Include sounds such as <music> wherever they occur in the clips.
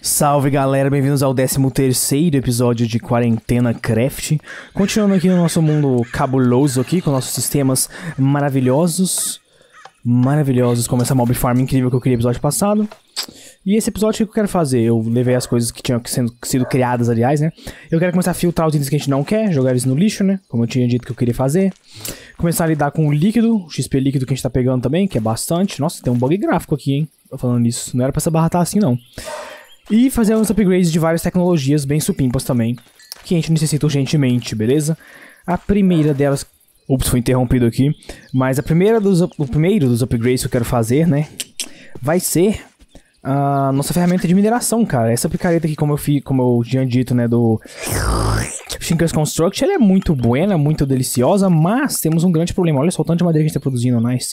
Salve galera, bem-vindos ao 13 terceiro episódio de Quarentena Craft. Continuando aqui no nosso mundo cabuloso aqui, com nossos sistemas maravilhosos. Maravilhosos, como essa mob farm incrível que eu criei no episódio passado. E esse episódio que eu quero fazer, eu levei as coisas que tinham sendo, sido criadas, aliás, né? Eu quero começar a filtrar os itens que a gente não quer, jogar eles no lixo, né? Como eu tinha dito que eu queria fazer. Começar a lidar com o líquido, o XP líquido que a gente tá pegando também, que é bastante. Nossa, tem um bug gráfico aqui, hein? Tô falando isso, não era pra essa barra estar tá assim, não. E fazer uns upgrades de várias tecnologias bem supimpas também, que a gente necessita urgentemente, beleza? A primeira delas... Ups, foi interrompido aqui. Mas a primeira dos, o primeiro dos upgrades que eu quero fazer, né? Vai ser a nossa ferramenta de mineração, cara. Essa picareta aqui, como eu, fi, como eu tinha dito, né, do... Shinkers Construct, ela é muito buena, muito deliciosa, mas temos um grande problema. Olha só o tanto de madeira que a gente tá produzindo, nice.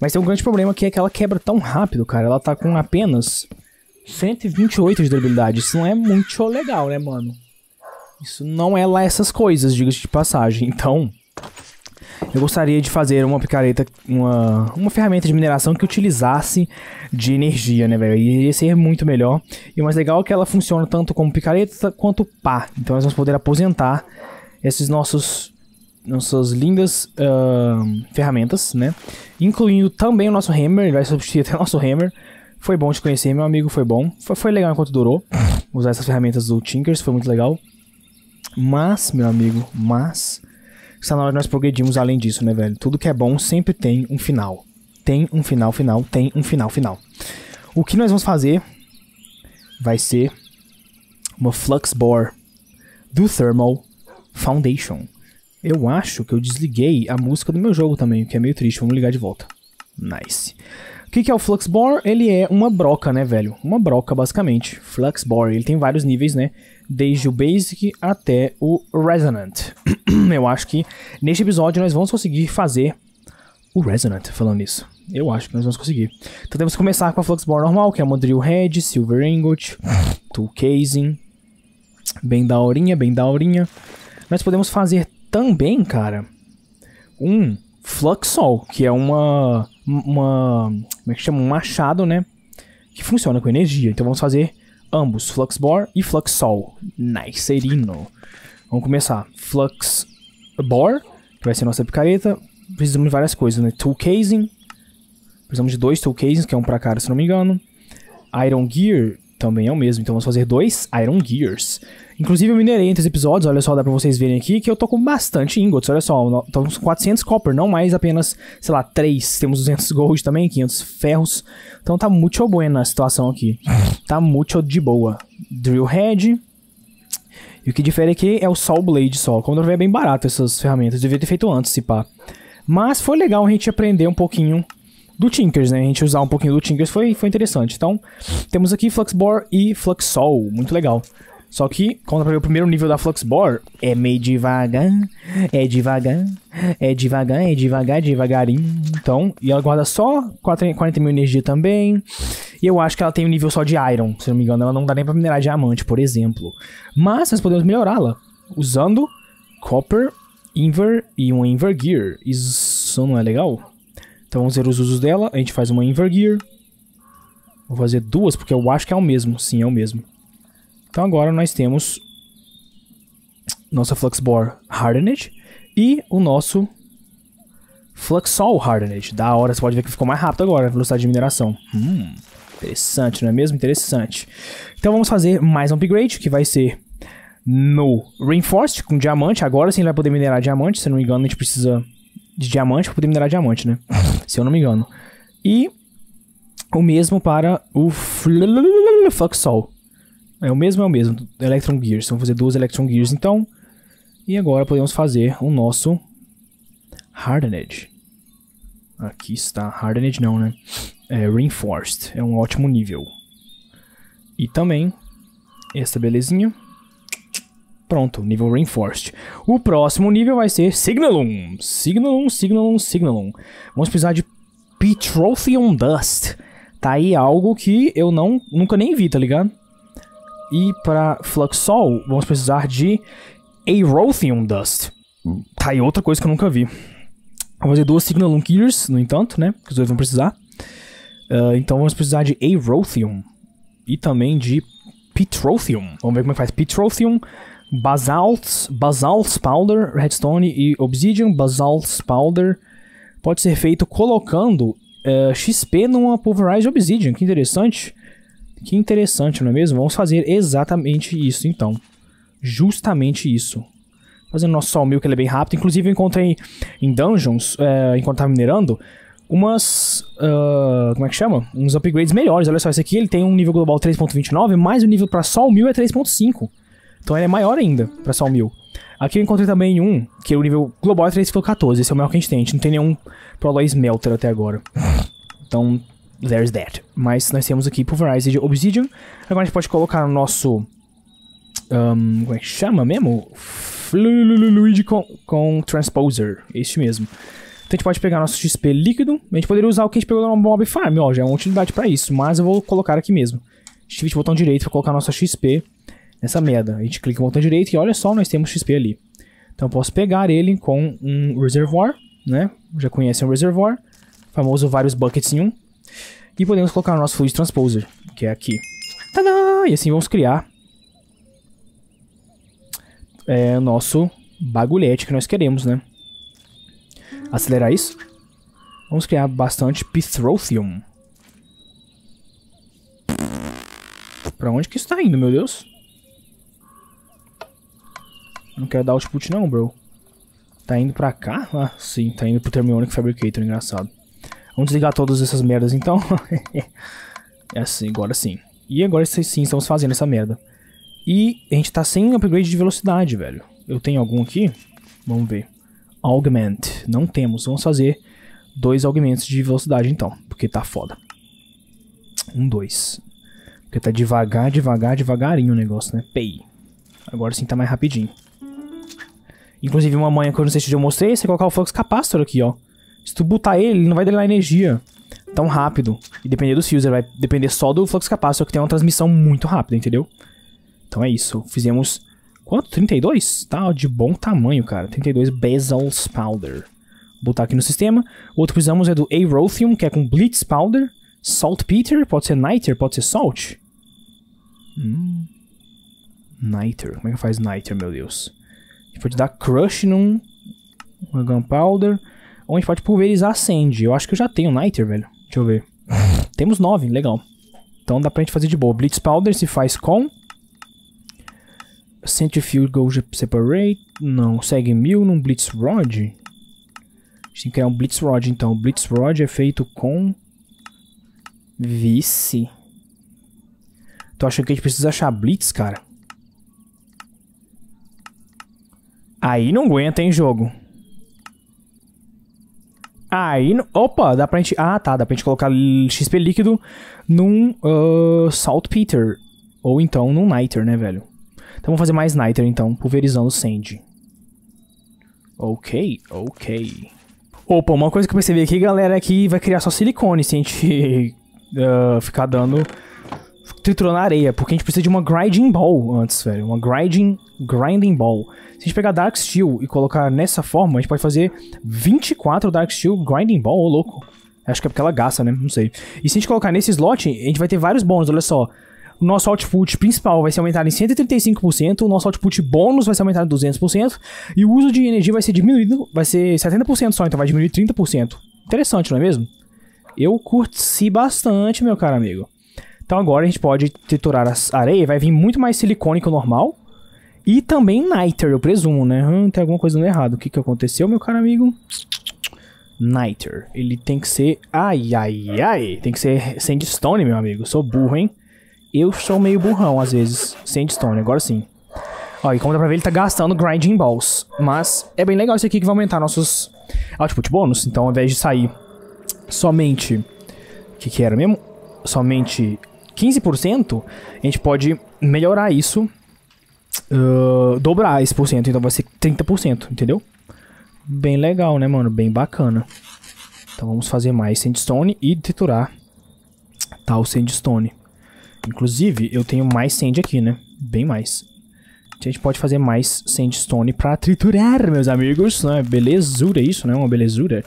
Mas tem um grande problema que é que ela quebra tão rápido, cara. Ela tá com apenas 128 de durabilidade. Isso não é muito legal, né, mano? Isso não é lá essas coisas, diga-se de passagem. Então, eu gostaria de fazer uma picareta, uma, uma ferramenta de mineração que utilizasse de energia, né, velho? Iria ser muito melhor. E o mais legal é que ela funciona tanto como picareta quanto pá. Então, nós vamos poder aposentar esses nossos nossas lindas uh, ferramentas, né? Incluindo também o nosso hammer, ele vai substituir até o nosso hammer foi bom te conhecer, meu amigo, foi bom. Foi, foi legal enquanto durou. Usar essas ferramentas do Tinkers foi muito legal. Mas, meu amigo, mas. Está na hora de nós progredirmos além disso, né, velho? Tudo que é bom sempre tem um final. Tem um final final, tem um final final. O que nós vamos fazer vai ser uma Flux Bore do Thermal Foundation. Eu acho que eu desliguei a música do meu jogo também, o que é meio triste. Vamos ligar de volta. Nice. O que, que é o Fluxbore? Ele é uma broca, né, velho? Uma broca, basicamente. Fluxbore. Ele tem vários níveis, né? Desde o Basic até o Resonant. <clears throat> eu acho que neste episódio nós vamos conseguir fazer o Resonant, falando isso. Eu acho que nós vamos conseguir. Então temos que começar com a Fluxbore normal, que é uma Drill Head, Silver Ingot, Tool Casing. Bem daorinha, bem daorinha. Nós podemos fazer também, cara, um Fluxol, que é uma. uma como é que chama? Um machado, né? Que funciona com energia. Então vamos fazer ambos, Fluxbor e Fluxol. Nicerino. Vamos começar. Fluxbor, que vai ser nossa picareta. Precisamos de várias coisas, né? Tool casing. Precisamos de dois tool casings, que é um pra cara, se não me engano. Iron Gear, também é o mesmo. Então vamos fazer dois Iron Gears. Inclusive eu minerei entre os episódios, olha só, dá pra vocês verem aqui que eu tô com bastante ingots, olha só, estamos com 400 copper, não mais apenas, sei lá, 3, temos 200 gold também, 500 ferros, então tá muito buena a situação aqui, tá muito de boa. Drill Head, e o que difere aqui é o Saw Blade só, como eu ver é bem barato essas ferramentas, devia ter feito antes, se pá. Mas foi legal a gente aprender um pouquinho do Tinkers, né? A gente usar um pouquinho do Tinkers foi, foi interessante. Então, temos aqui Fluxbor e Fluxol, muito legal. Só que, quando pra ver o primeiro nível da Fluxbor, é meio devagar, é devagar, é devagar, é devagar, devagarinho. Então, e ela guarda só 40 mil energia também. E eu acho que ela tem um nível só de Iron, se não me engano. Ela não dá nem pra minerar diamante, por exemplo. Mas nós podemos melhorá-la usando Copper, Inver e um Inver Gear. Isso não é legal? Então vamos ver os usos dela. A gente faz uma Invergear. Vou fazer duas, porque eu acho que é o mesmo. Sim, é o mesmo. Então agora nós temos nossa Fluxbore Hardened e o nosso Fluxol Hardened. Da hora, você pode ver que ficou mais rápido agora a velocidade de mineração. Hum, interessante, não é mesmo? Interessante. Então vamos fazer mais um upgrade, que vai ser no Reinforced, com diamante. Agora sim ele vai poder minerar diamante, se não me engano a gente precisa de diamante para poder minerar diamante, né? <laughs> Se eu não me engano. E o mesmo para o Fluxol. É o mesmo, é o mesmo. Electron Gears. Vamos fazer duas Electron Gears, então. E agora podemos fazer o nosso Hardened. Aqui está. Hardened não, né? É, Reinforced. É um ótimo nível. E também essa belezinha. Pronto, nível Reinforced. O próximo nível vai ser Signalum. Signalum, Signalum, Signalum. Vamos precisar de Petrothium Dust. Tá aí algo que eu não nunca nem vi, tá ligado? E para Fluxol, vamos precisar de Aerothium Dust. Tá aí outra coisa que eu nunca vi. Vou fazer duas Signalum Gears, no entanto, né? Que os dois vão precisar. Uh, então vamos precisar de Aerothium. E também de Petrothium. Vamos ver como é que faz Petrothium. Basalt, basalt Powder, Redstone e Obsidian Basalt Powder pode ser feito colocando uh, eh, XP numa Pulverized Obsidian. Que interessante. Que interessante, não é mesmo? Vamos fazer exatamente isso, então. Justamente isso. Fazendo nosso sawmill, que ele é bem rápido. Inclusive, eu encontrei em dungeons, uh, enquanto estava minerando, umas. Uh, como é que chama? Uns upgrades melhores. Olha só, esse aqui ele tem um nível global 3.29, mas o nível para Sol 1000 é 3.5. Então ele é maior ainda pra só Aqui eu encontrei também um, que é o nível global é 3 pelo 14. Esse é o maior que a gente tem. A gente não tem nenhum Proloy Melter até agora. Então, there's that. Mas nós temos aqui Pulverize de Obsidian. Agora a gente pode colocar no nosso... Um, como é que chama mesmo? Fluid com, com Transposer. Este mesmo. Então a gente pode pegar nosso XP líquido. A gente poderia usar o que a gente pegou no Mob Farm. Ó, já é uma utilidade pra isso. Mas eu vou colocar aqui mesmo. Shift botão direito pra colocar nosso XP nessa merda A gente clica no botão direito e olha só, nós temos XP ali. Então eu posso pegar ele com um reservoir, né? Já conhece um reservoir, famoso vários buckets em um. E podemos colocar o nosso fluid transposer, que é aqui. E assim vamos criar é, o nosso bagulhete que nós queremos, né? Acelerar isso. Vamos criar bastante Pithrothium. Pra onde que está indo, meu Deus? Não quero dar output não, bro. Tá indo pra cá? Ah, sim, tá indo pro Termionic Fabricator, engraçado. Vamos desligar todas essas merdas então. <laughs> é assim, agora sim. E agora sim, estamos fazendo essa merda. E a gente tá sem upgrade de velocidade, velho. Eu tenho algum aqui? Vamos ver. Augment. Não temos. Vamos fazer dois augmentos de velocidade então. Porque tá foda. Um, dois. Porque tá devagar, devagar, devagarinho o negócio, né? Pei. Agora sim tá mais rapidinho. Inclusive, uma manhã que eu não sei se eu mostrei, você colocar o flux capacitor aqui, ó. Se tu botar ele, ele não vai dar energia tão rápido. E depender dos fios, ele vai depender só do flux capacitor, que tem uma transmissão muito rápida, entendeu? Então é isso. Fizemos... Quanto? 32? Tá de bom tamanho, cara. 32 bezel Powder. Vou botar aqui no sistema. Outro que precisamos é do aerothium que é com Blitz Powder. Saltpeter, pode ser Niter, pode ser Salt. Hum. Niter. Como é que faz Niter, meu Deus? gente pode dar crush num. Uma gunpowder. Ou a gente pode pulverizar a Sandy. Eu acho que eu já tenho Niter, velho. Deixa eu ver. <laughs> Temos nove, legal. Então dá pra gente fazer de boa. Blitz Powder se faz com... Centrifugal Separate. Não, segue mil num Blitz Rod. A gente tem que criar um Blitz Rod, então. Blitz Rod é feito com... Vice. Tô achando que a gente precisa achar Blitz, cara. Aí não aguenta, hein, jogo. Aí, opa, dá pra gente... Ah, tá, dá pra gente colocar XP líquido num uh, ah, Peter Ou então num Niter, né, velho? Então vamos fazer mais Niter, então, pulverizando o Sand. Ok, ok. Opa, uma coisa que eu percebi aqui, galera, é que vai criar só silicone se a gente uh, <laughs> ficar dando... Triturando a areia, porque a gente precisa de uma Grinding Ball antes, velho. Uma Grinding Grinding Ball. Se a gente pegar Dark Steel e colocar nessa forma, a gente pode fazer 24 Dark Steel Grinding Ball, ô louco. Acho que é porque ela gasta, né? Não sei. E se a gente colocar nesse slot, a gente vai ter vários bônus, olha só. O nosso output principal vai ser aumentado em 135%, o nosso output bônus vai ser aumentado em 200%, e o uso de energia vai ser diminuído, vai ser 70% só, então vai diminuir 30%. Interessante, não é mesmo? Eu curti bastante, meu caro amigo. Então agora a gente pode triturar a areia, vai vir muito mais silicone que o normal, e também Niter, eu presumo, né? Hum, tem alguma coisa errado? O que, que aconteceu, meu caro amigo? Niter. Ele tem que ser... Ai, ai, ai. Tem que ser Sandstone, meu amigo. sou burro, hein? Eu sou meio burrão, às vezes. Sandstone, agora sim. Ó, e como dá pra ver, ele tá gastando Grinding Balls. Mas é bem legal isso aqui que vai aumentar nossos Output Bônus. Então, ao invés de sair somente... O que que era mesmo? Somente 15%, a gente pode melhorar isso uh, dobrar esse porcento Então vai ser 30%, entendeu? Bem legal, né, mano? Bem bacana. Então vamos fazer mais sandstone e triturar tal sandstone. Inclusive, eu tenho mais sand aqui, né? Bem mais. A gente pode fazer mais sandstone pra triturar, meus amigos. Né? Belezura isso, né? Uma belezura.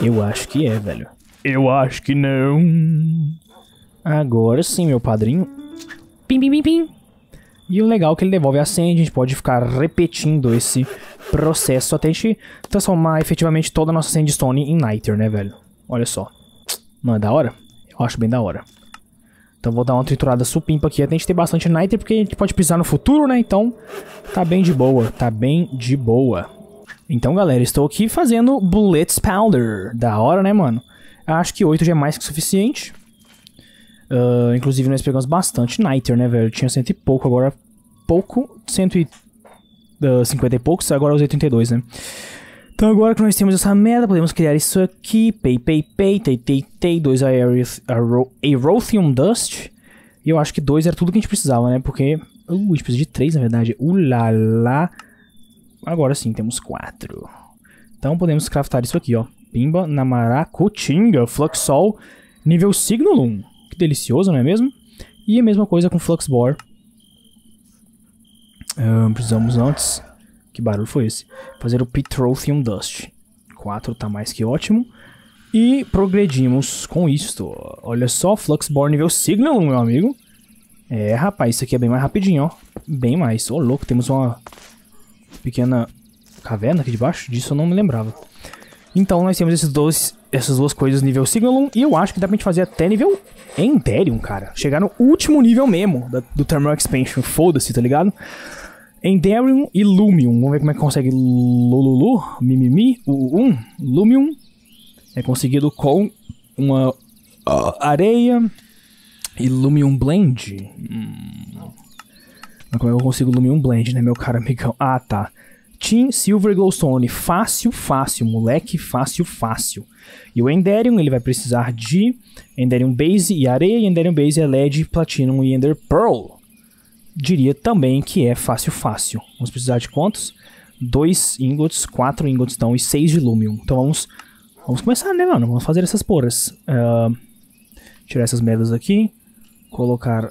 Eu acho que é, velho. Eu acho que não. Agora sim, meu padrinho. Pim, pim, pim, pim. E o legal é que ele devolve a senha, a gente pode ficar repetindo esse processo até a gente transformar efetivamente toda a nossa sandstone em niter, né, velho? Olha só. Não é da hora? Eu acho bem da hora. Então vou dar uma triturada supimpa aqui até a gente ter bastante niter, porque a gente pode precisar no futuro, né? Então tá bem de boa, tá bem de boa. Então, galera, estou aqui fazendo Bullets Powder. Da hora, né, mano? Acho que 8 já é mais que suficiente. Uh, inclusive, nós pegamos bastante Niter, né, velho? Tinha cento e pouco, agora pouco, cento e uh, cinquenta e poucos, agora os 82, né? Então agora que nós temos essa merda, podemos criar isso aqui. Pay, pay, pay, tei, tei, tei, dois Aerothium Dust. E eu acho que dois era tudo que a gente precisava, né? Porque... Uh, a gente precisa de três, na verdade. Ulala. Uh, agora sim, temos quatro. Então podemos craftar isso aqui, ó. Pimba, coutinga Fluxol, nível Signalum. Que delicioso, não é mesmo? E a mesma coisa com Fluxbore. Uh, precisamos antes... Que barulho foi esse? Fazer o Petrothium Dust. 4 tá mais que ótimo. E progredimos com isto. Olha só, Fluxborn nível Signal, meu amigo. É, rapaz, isso aqui é bem mais rapidinho, ó. Bem mais. Ô, oh, louco, temos uma pequena caverna aqui debaixo. Disso eu não me lembrava. Então, nós temos esses dois, essas duas coisas nível Signalum. E eu acho que dá pra gente fazer até nível em é Ethereum, cara, chegar no último nível mesmo da, do Terminal Expansion. Foda-se, tá ligado? Enderium e Lumium. Vamos ver como é que consegue Lululu, Mimimi, U1, Lumium. É conseguido com uma areia e Lumium Blend. Hum. Como é que eu consigo Lumium Blend, né, meu cara amigão? Ah, tá. Team Silver Glowstone. Fácil, fácil, moleque. Fácil, fácil. E o Enderium, ele vai precisar de Enderium Base e Areia, e Enderium Base é LED, Platinum e Ender Pearl. Diria também que é fácil, fácil. Vamos precisar de quantos? Dois ingots, quatro ingots então, e seis de Lumium. Então vamos, vamos começar, né, mano? Vamos fazer essas porras. Uh, tirar essas merdas aqui. Colocar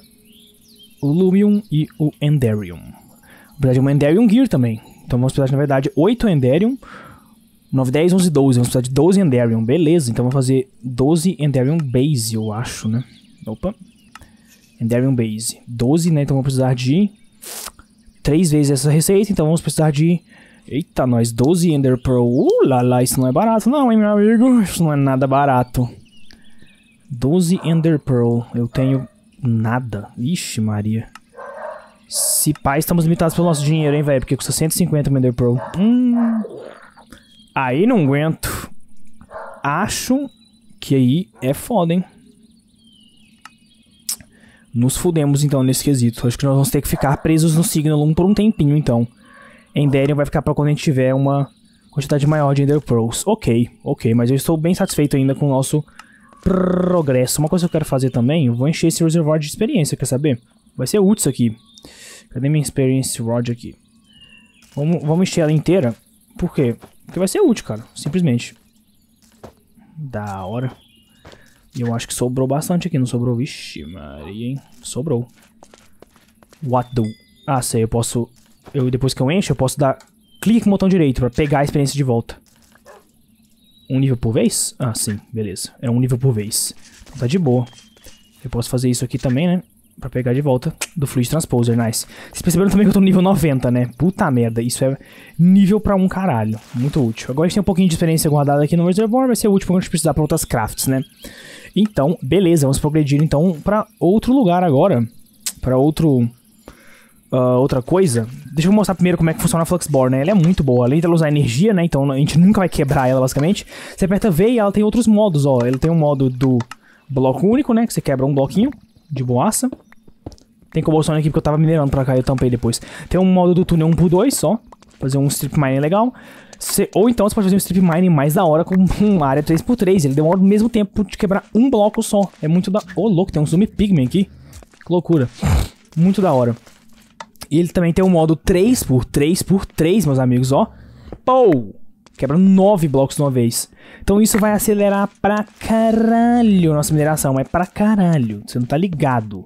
o Lumium e o Enderium. Vou precisar de é um Enderium Gear também. Então vamos precisar, na verdade, 8 Enderium, 9, 10, 11, 12. Vamos precisar de 12 Enderion. Beleza, então vamos fazer 12 Enderion Base, eu acho, né? Opa. Enderion Base. 12, né? Então vamos precisar de 3 vezes essa receita. Então vamos precisar de... Eita, nós 12 Ender Pearl. Uh, lá, lá, isso não é barato não, hein, meu amigo? Isso não é nada barato. 12 Ender Pearl. Eu tenho nada. Ixi, Maria. Se pá, estamos limitados pelo nosso dinheiro, hein, velho? Porque custa 150 Ender Pearl. Hum... Aí não aguento. Acho que aí é foda, hein? Nos fudemos, então, nesse quesito. Acho que nós vamos ter que ficar presos no Signalum por um tempinho, então. Enderium vai ficar pra quando a gente tiver uma quantidade maior de Ender Pearls. Ok, ok, mas eu estou bem satisfeito ainda com o nosso progresso. Uma coisa que eu quero fazer também, eu vou encher esse reservoir de experiência, quer saber? Vai ser útil isso aqui. Cadê minha experience rod aqui? Vamos, vamos encher ela inteira. Por quê? Porque vai ser útil, cara. Simplesmente. Da hora. E eu acho que sobrou bastante aqui, não sobrou? Vixe, Maria, hein? Sobrou. What do? Ah, sei, eu posso... Eu, depois que eu encho, eu posso dar clique com o botão direito pra pegar a experiência de volta. Um nível por vez? Ah, sim, beleza. É um nível por vez. Então tá de boa. Eu posso fazer isso aqui também, né? Pra pegar de volta do Fluid Transposer, nice. Vocês perceberam também que eu tô no nível 90, né? Puta merda, isso é nível pra um caralho. Muito útil. Agora a gente tem um pouquinho de experiência guardada aqui no reservoir, vai ser útil a gente precisar pra outras crafts, né? Então, beleza, vamos progredir então pra outro lugar agora. Pra outro... Uh, outra coisa. Deixa eu mostrar primeiro como é que funciona a Fluxbore, né? Ela é muito boa. Além dela usar energia, né? Então a gente nunca vai quebrar ela, basicamente. Você aperta V e ela tem outros modos, ó. Ela tem um modo do bloco único, né? Que você quebra um bloquinho de boaça. Tem cobblestone aqui porque eu tava minerando pra cá e eu tampei depois. Tem um modo do túnel 1x2 só. Fazer um strip mining legal. Cê, ou então você pode fazer um strip mining mais da hora com <laughs> uma área 3x3. Ele demora o mesmo tempo de quebrar um bloco só. É muito da... Ô, oh, louco, tem um zoom pigment aqui. Que loucura. Muito da hora. E ele também tem um modo 3x3x3, meus amigos, ó. Pou! Quebra nove blocos de uma vez. Então isso vai acelerar pra caralho nossa mineração. É pra caralho. Você não tá ligado.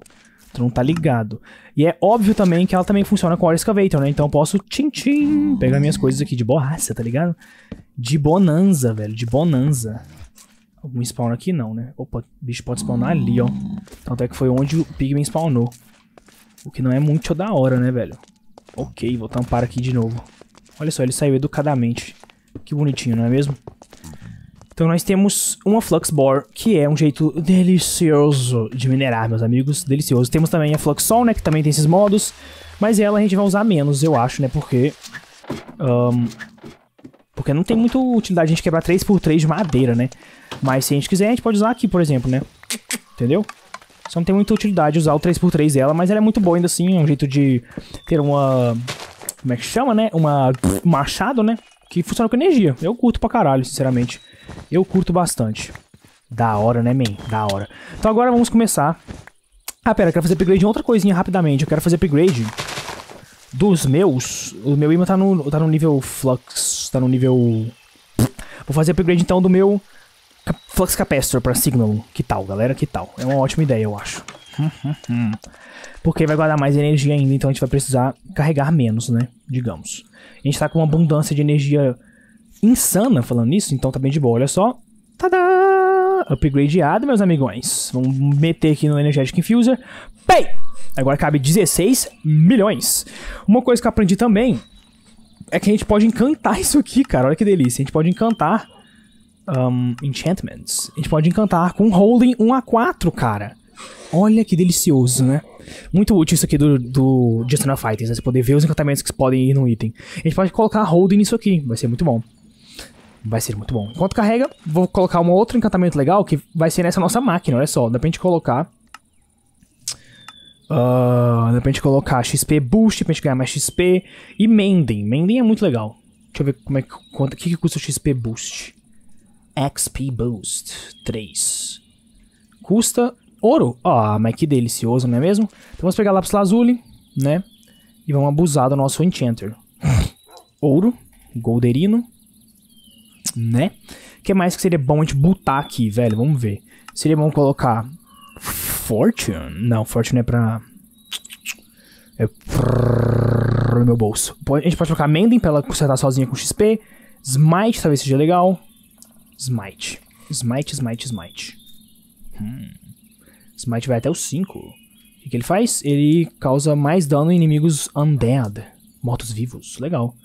Tu não tá ligado. E é óbvio também que ela também funciona com Ore Excavator, né? Então eu posso, tchim, tchim, pegar minhas coisas aqui de borracha, tá ligado? De bonanza, velho. De bonanza. Algum spawn aqui não, né? Opa, bicho pode spawnar ali, ó. Tanto é que foi onde o Pigman spawnou. O que não é muito da hora, né, velho? Ok, vou tampar aqui de novo. Olha só, ele saiu educadamente. Que bonitinho, não é mesmo? Então nós temos uma Flux Bore, que é um jeito delicioso de minerar, meus amigos. Delicioso. Temos também a Flux Sol, né? Que também tem esses modos. Mas ela a gente vai usar menos, eu acho, né? Porque... Um, porque não tem muita utilidade a gente quebrar 3x3 de madeira, né? Mas se a gente quiser, a gente pode usar aqui, por exemplo, né? Entendeu? Só não tem muita utilidade usar o 3x3 dela, mas ela é muito boa ainda assim. É um jeito de ter uma... Como é que chama, né? Uma machado, né? que funciona com energia. Eu curto pra caralho, sinceramente. Eu curto bastante. Da hora, né, man? Da hora. Então agora vamos começar. Ah, pera, eu quero fazer upgrade de outra coisinha rapidamente. Eu quero fazer upgrade dos meus. O meu imã tá no, tá no nível flux, tá no nível... Vou fazer upgrade então do meu flux capacitor pra signal. Que tal, galera? Que tal? É uma ótima ideia, eu acho. <laughs> Porque vai guardar mais energia ainda, então a gente vai precisar carregar menos, né? Digamos. A gente tá com uma abundância de energia insana falando nisso, então tá bem de boa. Olha só. Tadá! Upgradeado, meus amigões. Vamos meter aqui no Energetic Infuser. Pei! Agora cabe 16 milhões. Uma coisa que eu aprendi também é que a gente pode encantar isso aqui, cara. Olha que delícia. A gente pode encantar um, enchantments. A gente pode encantar com holding 1 a 4, cara. Olha que delicioso, né? Muito útil isso aqui do, do Justina Fighters, né? Você poder ver os encantamentos que podem ir no item. A gente pode colocar holding nisso aqui, vai ser muito bom. Vai ser muito bom. Enquanto carrega, vou colocar um outro encantamento legal que vai ser nessa nossa máquina, olha só. Dá pra gente colocar... Uh, dá pra gente colocar XP Boost, pra gente ganhar mais XP. E Mending. Mending é muito legal. Deixa eu ver como é que, quanto, que, que custa o XP Boost. XP Boost 3. Custa Ouro? Ó, oh, mas que delicioso, não é mesmo? Então vamos pegar lápis lazuli, né? E vamos abusar do nosso enchanter. <laughs> Ouro, golderino, né? O que mais que seria bom a gente botar aqui, velho? Vamos ver. Seria bom colocar Fortune? Não, Fortune é pra... É meu bolso. A gente pode colocar Mending pra ela consertar sozinha com XP. Smite talvez seja legal. Smite. Smite, Smite, Smite. Hum. Smite vai até o 5. O que ele faz? Ele causa mais dano em inimigos undead. Mortos-vivos. Legal.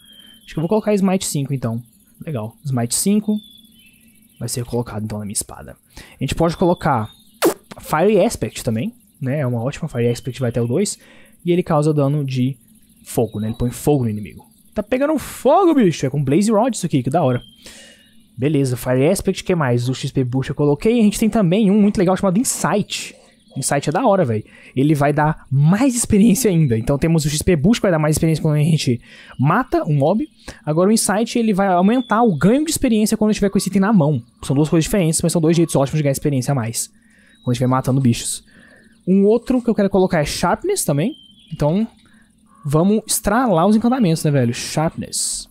Acho que eu vou colocar Smite 5, então. Legal. Smite 5 vai ser colocado, então, na minha espada. A gente pode colocar Fire Aspect também, né? É uma ótima. Fire Aspect vai até o 2. E ele causa dano de fogo, né? Ele põe fogo no inimigo. Tá pegando fogo, bicho! É com Blaze Rod isso aqui, que da hora. Beleza, Fire Aspect, o que mais? O XP Boost eu coloquei. A gente tem também um muito legal chamado Insight. Insight é da hora, velho. Ele vai dar mais experiência ainda. Então temos o XP Boost, que vai dar mais experiência quando a gente mata um mob. Agora o Insight, ele vai aumentar o ganho de experiência quando a gente tiver com esse item na mão. São duas coisas diferentes, mas são dois jeitos ótimos de ganhar experiência a mais. Quando a gente vai matando bichos. Um outro que eu quero colocar é Sharpness também. Então, vamos estralar os encantamentos, né, velho? Sharpness.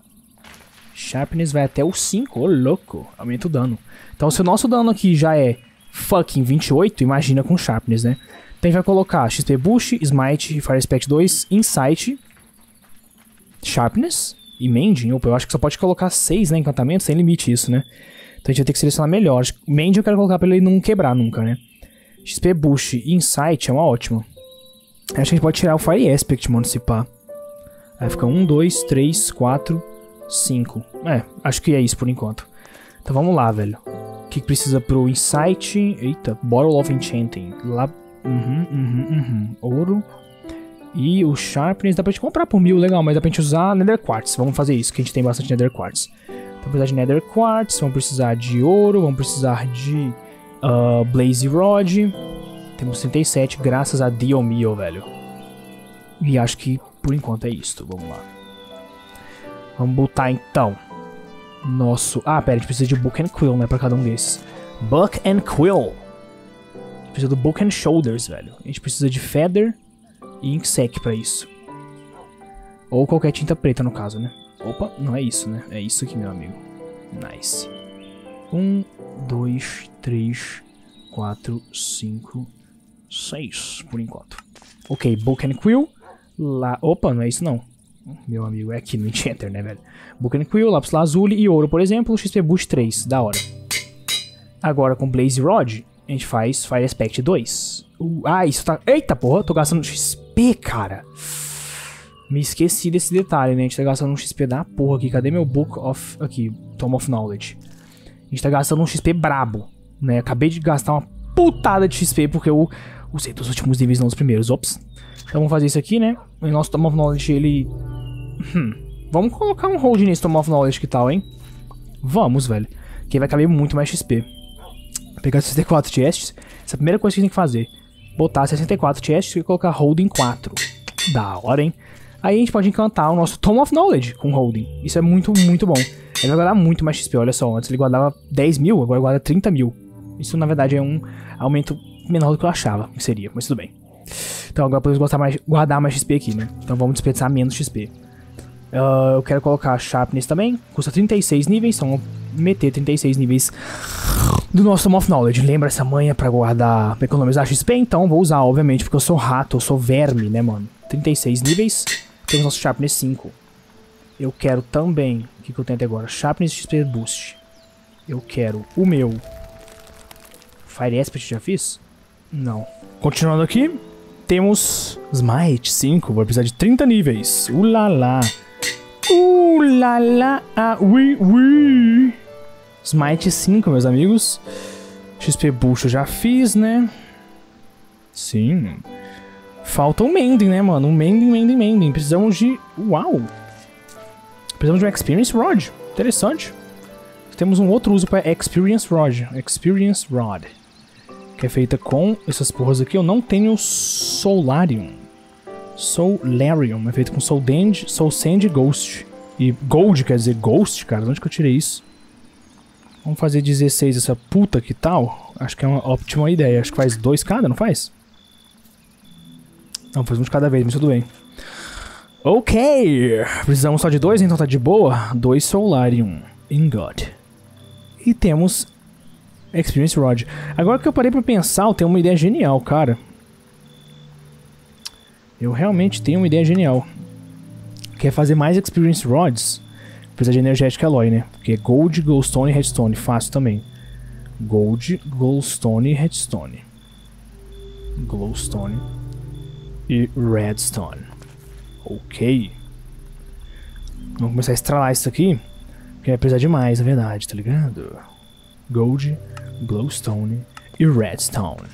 Sharpness vai até o 5. Ô, louco. Aumenta o dano. Então, se o nosso dano aqui já é fucking 28, imagina com Sharpness, né? Então a gente vai colocar XP Boost, Smite, Fire Spec 2, Insight, Sharpness e Mending. Opa, eu acho que só pode colocar 6, né? Encantamento, sem limite isso, né? Então a gente vai ter que selecionar melhor. Mending eu quero colocar pra ele não quebrar nunca, né? XP Boost e Insight é uma ótima. Acho que a gente pode tirar o Fire Aspect, mano, se pá. Aí fica 1, 2, 3, 4, 5. É, acho que é isso por enquanto. Então vamos lá, velho que precisa pro Insight. Eita, Bottle of Enchanting. Lá. Uhum, uhum, uhum. Ouro. E o Sharpness dá pra gente comprar por mil, legal, mas dá pra gente usar Nether Quartz. Vamos fazer isso, que a gente tem bastante Nether Quartz. Vamos precisar de Nether Quartz, vamos precisar de ouro, vamos precisar de uh, Blaze Rod. Temos 37, graças a Dio Mio, velho. E acho que por enquanto é isso. Vamos lá. Vamos botar então nosso... Ah, pera, a gente precisa de Book and Quill, né, pra cada um desses. Buck and Quill. precisa do Book and Shoulders, velho. A gente precisa de Feather e Insect pra isso. Ou qualquer tinta preta, no caso, né? Opa, não é isso, né? É isso aqui, meu amigo. Nice. Um, dois, três, quatro, cinco, seis, por enquanto. Ok, Book and Quill. Lá... Opa, não é isso não. Meu amigo, é aqui no Enchanter, <laughs> né, velho? Buchan Quill, Lapis Lazuli e Ouro, por exemplo, XP Boost 3, da hora. Agora com Blaze Rod, a gente faz Fire Aspect 2. Uh, ah, isso tá... Eita porra, tô gastando XP, cara. Me esqueci desse detalhe, né? A gente tá gastando um XP da porra aqui. Cadê meu Book of... Aqui, Tome of Knowledge. A gente tá gastando um XP brabo, né? Acabei de gastar uma putada de XP porque eu Usei dos últimos níveis, não dos primeiros. Ops. Então vamos fazer isso aqui, né? O nosso Tom of Knowledge, ele... Hum. Vamos colocar um hold nesse Tom of Knowledge que tal, hein? Vamos, velho. Que vai caber muito mais XP. Pegar 64 chests. Essa é a primeira coisa que a gente tem que fazer. Botar 64 chests e colocar holding em 4. Da hora, hein? Aí a gente pode encantar o nosso Tom of Knowledge com holding. Isso é muito, muito bom. Ele vai guardar muito mais XP, olha só. Antes ele guardava 10 mil, agora guarda 30 mil. Isso na verdade é um aumento menor do que eu achava que seria, mas tudo bem. Então agora podemos guardar mais, guardar mais XP aqui, né? Então vamos desperdiçar menos XP. Uh, ah, eu quero colocar Sharpness também. Custa 36 níveis, então vamos meter 36 níveis do nosso Tom of Knowledge. Lembra essa manha pra guardar, pra economizar XP? Então vou usar, obviamente, porque eu sou rato, eu sou verme, né, mano? 36 níveis, temos nosso Sharpness 5. Eu quero também, o que, que eu tenho até agora? Sharpness XP Boost. Eu quero o meu Fire Aspect, já fiz? Não. Continuando aqui, temos Smite 5, vou precisar de 30 níveis. Ulala. Ulala, ah, ui, ui. Smite 5, meus amigos. XP Bucho já fiz, né? Sim. Falta o um Mending, né, mano? Um Mending, Mending, Mending. Precisamos de... Uau! Precisamos de um Experience Rod. Interessante. Temos um outro uso para Experience Rod. Experience Rod que é feita com essas porras aqui. Eu não tenho Solarium. Solarium é feito com Soul Dend, Soul Sand e Ghost. E Gold quer dizer Ghost, cara. De onde que eu tirei isso? Vamos fazer 16 essa puta que tal. Acho que é uma ótima ideia. Acho que faz dois cada, não faz? Não, faz um de cada vez, mas tudo bem. Ok. Precisamos só de dois, então tá de boa. Dois Solarium. In God. E temos Experience Rod. Agora que eu parei pra pensar, eu tenho uma ideia genial, cara. Eu realmente tenho uma ideia genial. Quer fazer mais Experience Rods. Precisa de energética alloy, né? Porque é Gold, Goldstone e Redstone. Fácil também. Gold, Goldstone e Redstone. Glowstone e Redstone. Ok. Vamos começar a estralar isso aqui. Porque vai precisar de mais, na é verdade, tá ligado? Gold, Glowstone e Redstone.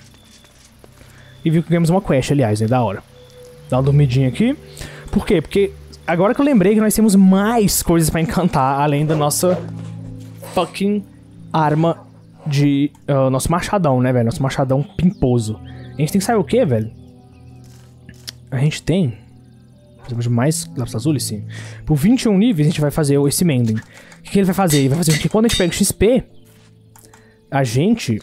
E viu que ganhamos uma quest, aliás, né? Da hora. Dá uma dormidinha aqui. Por quê? Porque agora que eu lembrei que nós temos mais coisas pra encantar, além da nossa fucking arma de... Uh, nosso machadão, né, velho? Nosso machadão pimposo. A gente tem que saber o quê, velho? A gente tem... Precisamos de mais lápis azul, sim. Por 21 níveis, a gente vai fazer esse Mending. O que, que ele vai fazer? Ele vai fazer que quando a gente pega o XP, a gente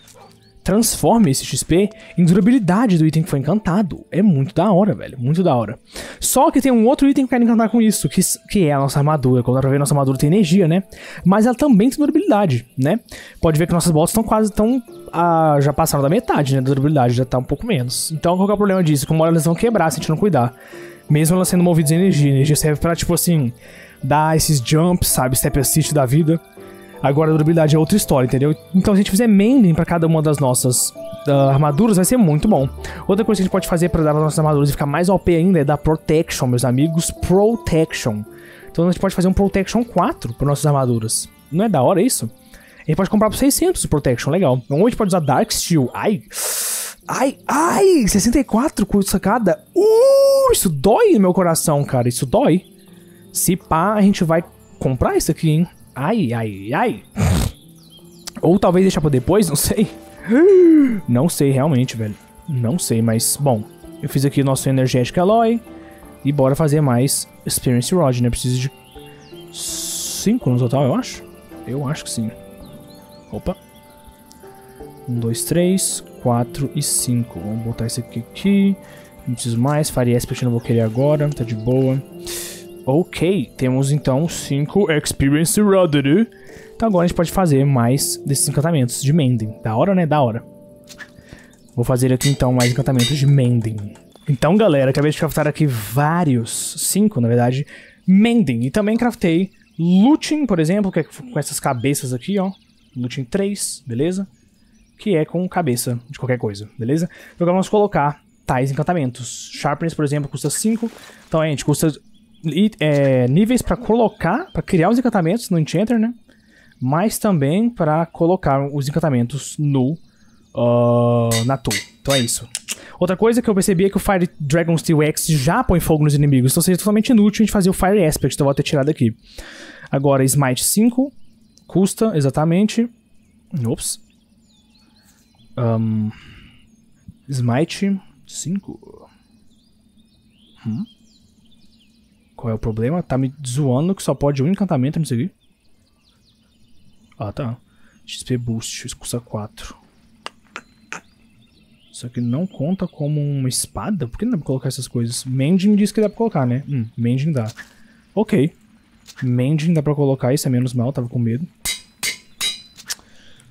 transforma esse XP em durabilidade do item que foi encantado. É muito da hora, velho. Muito da hora. Só que tem um outro item que eu quero encantar com isso, que, que é a nossa armadura. Quando pra ver, nossa armadura tem energia, né? Mas ela também tem durabilidade, né? Pode ver que nossas botas estão quase tão. Ah, já passaram da metade, né? Da durabilidade, já tá um pouco menos. Então qual é o problema disso? Como elas vão quebrar se a gente não cuidar. Mesmo elas sendo movidas em energia. A energia serve pra, tipo assim, dar esses jumps, sabe? Step assist da vida Agora, a durabilidade é outra história, entendeu? Então, se a gente fizer mending para cada uma das nossas uh, armaduras, vai ser muito bom. Outra coisa que a gente pode fazer para dar as nossas armaduras e ficar mais OP ainda é dar Protection, meus amigos. Protection. Então, a gente pode fazer um Protection 4 para nossas armaduras. Não é da hora isso? A gente pode comprar por 600 o Protection, legal. Então, ou a gente pode usar Dark Steel. Ai... Ai, ai, 64 custa cada. Uh, isso dói no meu coração, cara. Isso dói. Se pá, a gente vai comprar isso aqui, hein? Ai, ai, ai. Ou talvez deixar pra depois, não sei. Não sei realmente, velho. Não sei, mas bom. Eu fiz aqui nosso energético Alloy. E bora fazer mais Experience Rod, né? preciso de 5 no total, eu acho. Eu acho que sim. Opa. 1, 2, 3, 4 e 5. Vamos botar esse aqui aqui. Não preciso mais. Faria Aspect eu não vou querer agora. Tá de boa. Ok, temos então 5 Experience Rodder. Então agora a gente pode fazer mais desses encantamentos de Menden. Da hora, né? Da hora. Vou fazer aqui então mais encantamentos de Menden. Então, galera, acabei de craftar aqui vários, cinco na verdade, Mending. E também craftei Looting, por exemplo, que é com essas cabeças aqui, ó. Looting 3, beleza? Que é com cabeça de qualquer coisa, beleza? Então agora vamos colocar tais encantamentos. Sharpness, por exemplo, custa 5. Então, gente, custa é, níveis para colocar, para criar os encantamentos no Enchanter, né? Mas também para colocar os encantamentos no uh, na tool. Então é isso. Outra coisa que eu percebi é que o Fire Dragon Steel X já põe fogo nos inimigos, então seria totalmente inútil a gente fazer o Fire Aspect, então eu vou ter tirado aqui. Agora, Smite 5, custa exatamente... Ops. Um, Smite 5. Hum qual é o problema. Tá me zoando que só pode um encantamento nisso aqui. Ah, tá. XP Boost, isso custa 4. Isso aqui não conta como uma espada? Por que não dá pra colocar essas coisas? Mending diz que dá pra colocar, né? Hum, Mending dá. Ok. Mending dá pra colocar, isso é menos mal, tava com medo.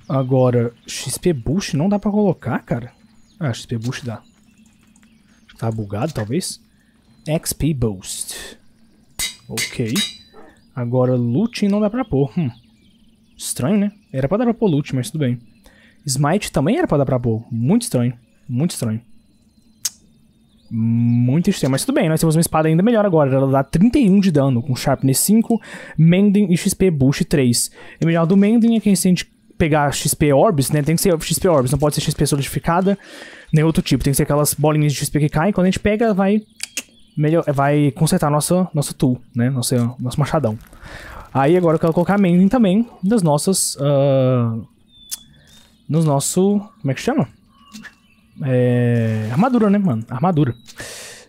Agora, XP Boost não dá pra colocar, cara? Ah, XP Boost dá. Tá bugado, talvez? XP Boost. Ok. Agora, looting não dá pra pôr. Hum. Estranho, né? Era pra dar pra pôr loot, mas tudo bem. Smite também era pra dar pra pôr. Muito estranho. Muito estranho. Muito estranho, mas tudo bem, nós temos uma espada ainda melhor agora. Ela dá 31 de dano, com Sharpness 5, Mending e XP Boost 3. o melhor do Mending é que se a gente pegar XP Orbs, né? Tem que ser XP Orbs, não pode ser XP solidificada, nem outro tipo. Tem que ser aquelas bolinhas de XP que caem. Quando a gente pega, vai melhor, vai consertar nossa, nossa tool, né? Nosso, nosso machadão. Aí agora eu quero colocar a mainline também das nossas... Uh, ah, nos nosso... Como é que chama? É, armadura, né, mano? Armadura.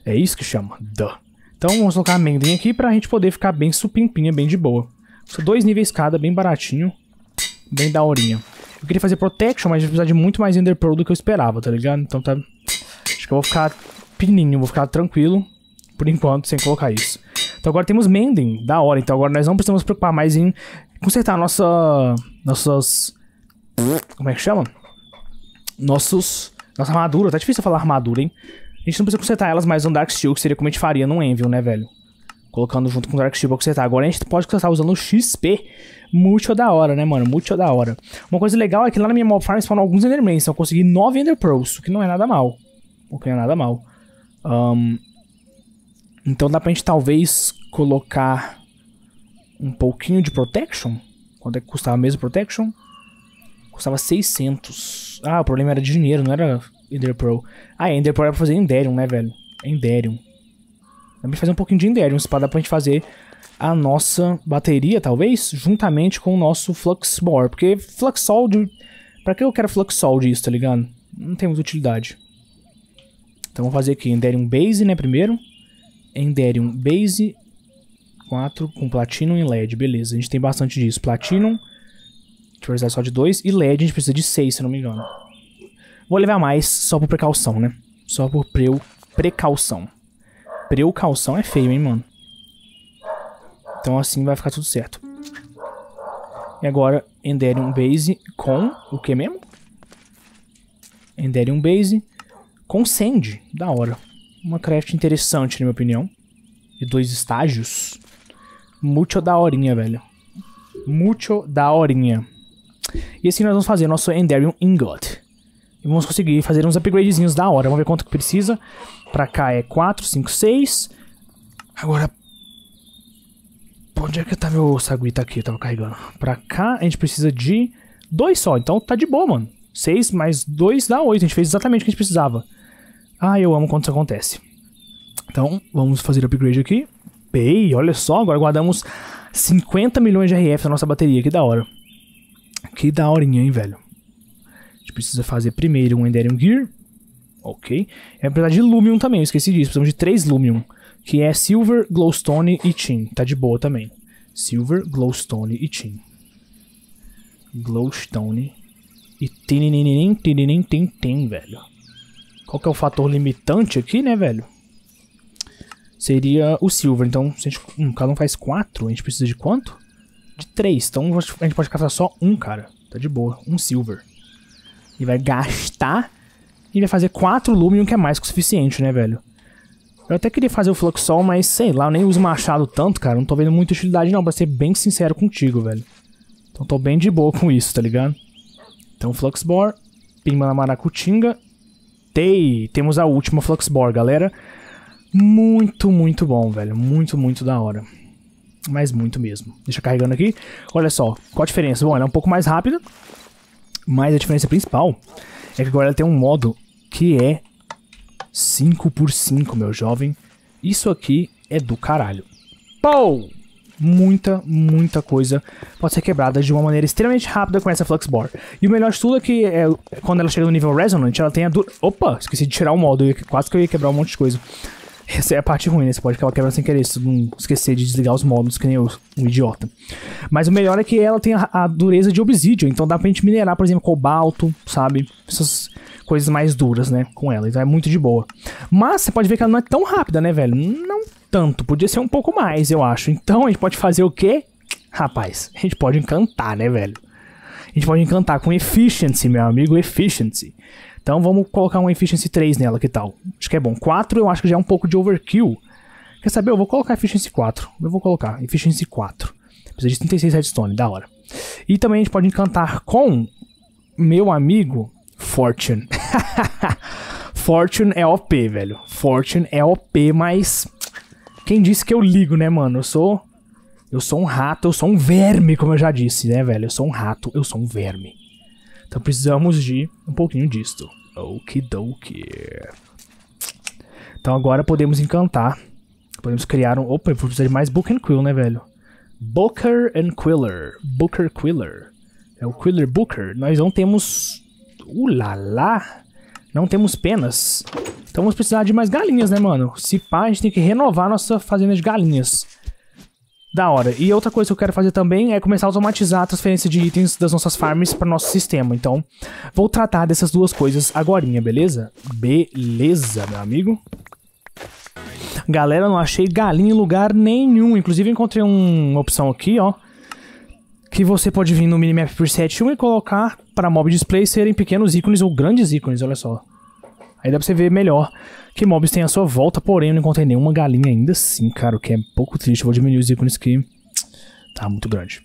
É isso que chama. Duh. Então vamos colocar a mainline aqui pra gente poder ficar bem supimpinha, bem de boa. São dois níveis cada, bem baratinho. Bem daorinha. Eu queria fazer protection, mas a gente precisar de muito mais Ender Pearl do que eu esperava, tá ligado? Então tá... Acho que eu vou ficar pininho, vou ficar tranquilo por enquanto, sem colocar isso. Então agora temos Mending, da hora. Então agora nós não precisamos nos preocupar mais em consertar nossa, nossas... Como é que chama? Nossos... Nossa armadura, tá difícil falar armadura, hein? A gente não precisa consertar elas mais no Dark Steel, que seria como a gente faria no Envil, né, velho? Colocando junto com o Dark Steel pra consertar. Agora a gente pode consertar usando o XP. Muito da hora, né, mano? Muito da hora. Uma coisa legal é que lá na minha Mob Farm spawnam alguns Endermans. Então eu consegui 9 Ender Pearls, o que não é nada mal. O que não é nada mal. Um, então dá pra gente talvez colocar um pouquinho de protection. Quanto é que custava mesmo protection? Custava 600. Ah, o problema era de dinheiro, não era Ender Pearl. Ah, é, Ender Pearl era pra fazer Enderium, né, velho? Enderium. Dá pra fazer um pouquinho de Enderium. se dá pra gente fazer a nossa bateria, talvez, juntamente com o nosso Flux Bore. Porque Flux Sold... Pra que eu quero Flux Sold isso, tá ligado? Não tem muita utilidade. Então vamos fazer aqui Enderium Base, né, primeiro. Enderium Base 4 com Platinum e LED, beleza. A gente tem bastante disso. Platinum, a gente precisa só de 2 e LED a gente precisa de 6, se não me engano. Vou levar mais só por precaução, né? Só por preu... precaução. Precaução é feio, hein, mano? Então assim vai ficar tudo certo. E agora, Enderium Base com o que mesmo? Enderium Base com Sand. Da hora uma craft interessante, na minha opinião. e dois estágios. Muito da horinha, velho. Muito da horinha. E assim nós vamos fazer nosso Enderium Ingot. E vamos conseguir fazer uns upgradezinhos da hora. Vamos ver quanto que precisa. Pra cá é 4, 5, 6. Agora... Onde é que tá meu sagui? aqui, eu tava carregando. Pra cá a gente precisa de dois só. Então tá de boa, mano. 6 mais 2 dá 8. A gente fez exatamente o que a gente precisava. Ah, eu amo quando isso acontece. Então, vamos fazer upgrade aqui. Ei, olha só, agora guardamos 50 milhões de RF na nossa bateria, que da hora. Que da horinha, hein, velho. A gente precisa fazer primeiro um Enderium Gear. Ok. É precisar de Lumium também, eu esqueci disso. Precisamos de 3 Lumium, que é Silver, Glowstone e Tin. Tá de boa também. Silver, Glowstone e Tin. Glowstone e Tin, tin, tin, tin, tin, tin, tin, velho. Qual que é o fator limitante aqui, né, velho? Seria o silver. Então, se a gente, um, cada um faz quatro, a gente precisa de quanto? De três. Então, a gente pode craftar só um, cara. Tá de boa. Um silver. E vai gastar e vai fazer quatro lumion, que é mais que o suficiente, né, velho? Eu até queria fazer o Fluxol, mas sei lá, eu nem uso machado tanto, cara. Não tô vendo muita utilidade não, pra ser bem sincero contigo, velho. Então tô bem de boa com isso, tá ligado? Então Fluxbor, Pimba na Maracutinga citei, temos a última Fluxbor, galera. Muito, muito bom, velho. Muito, muito da hora. Mas muito mesmo. Deixa carregando aqui. Olha só, qual a diferença? Bom, ela é um pouco mais rápida, mas a diferença principal é que agora ela tem um modo que é 5x5, meu jovem. Isso aqui é do caralho. Pou! muita, muita coisa pode ser quebrada de uma maneira extremamente rápida com essa Fluxbor. E o melhor de tudo é que é, quando ela chega no nível Resonant, ela tem a dura... Opa, esqueci de tirar o modo, quase que eu ia quebrar um monte de coisa. Essa é a parte ruim, né? Você pode acabar quebrando sem querer, se não esquecer de desligar os módulos, que nem eu, um idiota. Mas o melhor é que ela tem a, a dureza de obsídio, então dá pra gente minerar, por exemplo, cobalto, sabe? Essas coisas mais duras, né? Com ela. Então é muito de boa. Mas você pode ver que ela não é tão rápida, né, velho? Não tanto. Podia ser um pouco mais, eu acho. Então a gente pode fazer o quê? Rapaz, a gente pode encantar, né, velho? A gente pode encantar com efficiency, meu amigo, efficiency. Então vamos colocar um efficiency 3 nela, que tal? Acho que é bom. 4 eu acho que já é um pouco de overkill. Quer saber? Eu vou colocar efficiency 4. Eu vou colocar efficiency 4. Precisa de 36 redstone, da hora. E também a gente pode encantar com meu amigo Fortune. <laughs> Fortune é OP, velho. Fortune é OP, mas. Quem disse que eu ligo, né, mano? Eu sou. Eu sou um rato, eu sou um verme, como eu já disse, né, velho? Eu sou um rato, eu sou um verme. Então precisamos de um pouquinho disto. Okidoki. Então agora podemos encantar. Podemos criar um. Opa, eu vou precisar de mais Book and Quill, né, velho? Booker and Quiller. Booker Quiller. É o Quiller Booker. Nós não temos Ulala! Não temos penas. Então vamos precisar de mais galinhas, né, mano? Se pá, a gente tem que renovar nossa fazenda de galinhas. Da hora. E outra coisa que eu quero fazer também é começar a automatizar a transferência de itens das nossas farms para nosso sistema. Então, vou tratar dessas duas coisas agorinha, beleza? Beleza, meu amigo. Galera, não achei galinha em lugar nenhum. Inclusive, encontrei um, uma opção aqui, ó. Que você pode vir no minimap por 71 e colocar para mob display serem pequenos ícones ou grandes ícones, olha só. Aí dá pra você ver melhor que mobs tem a sua volta, porém eu não encontrei nenhuma galinha ainda assim, cara, o que é um pouco triste. vou diminuir os ícones que tá muito grande.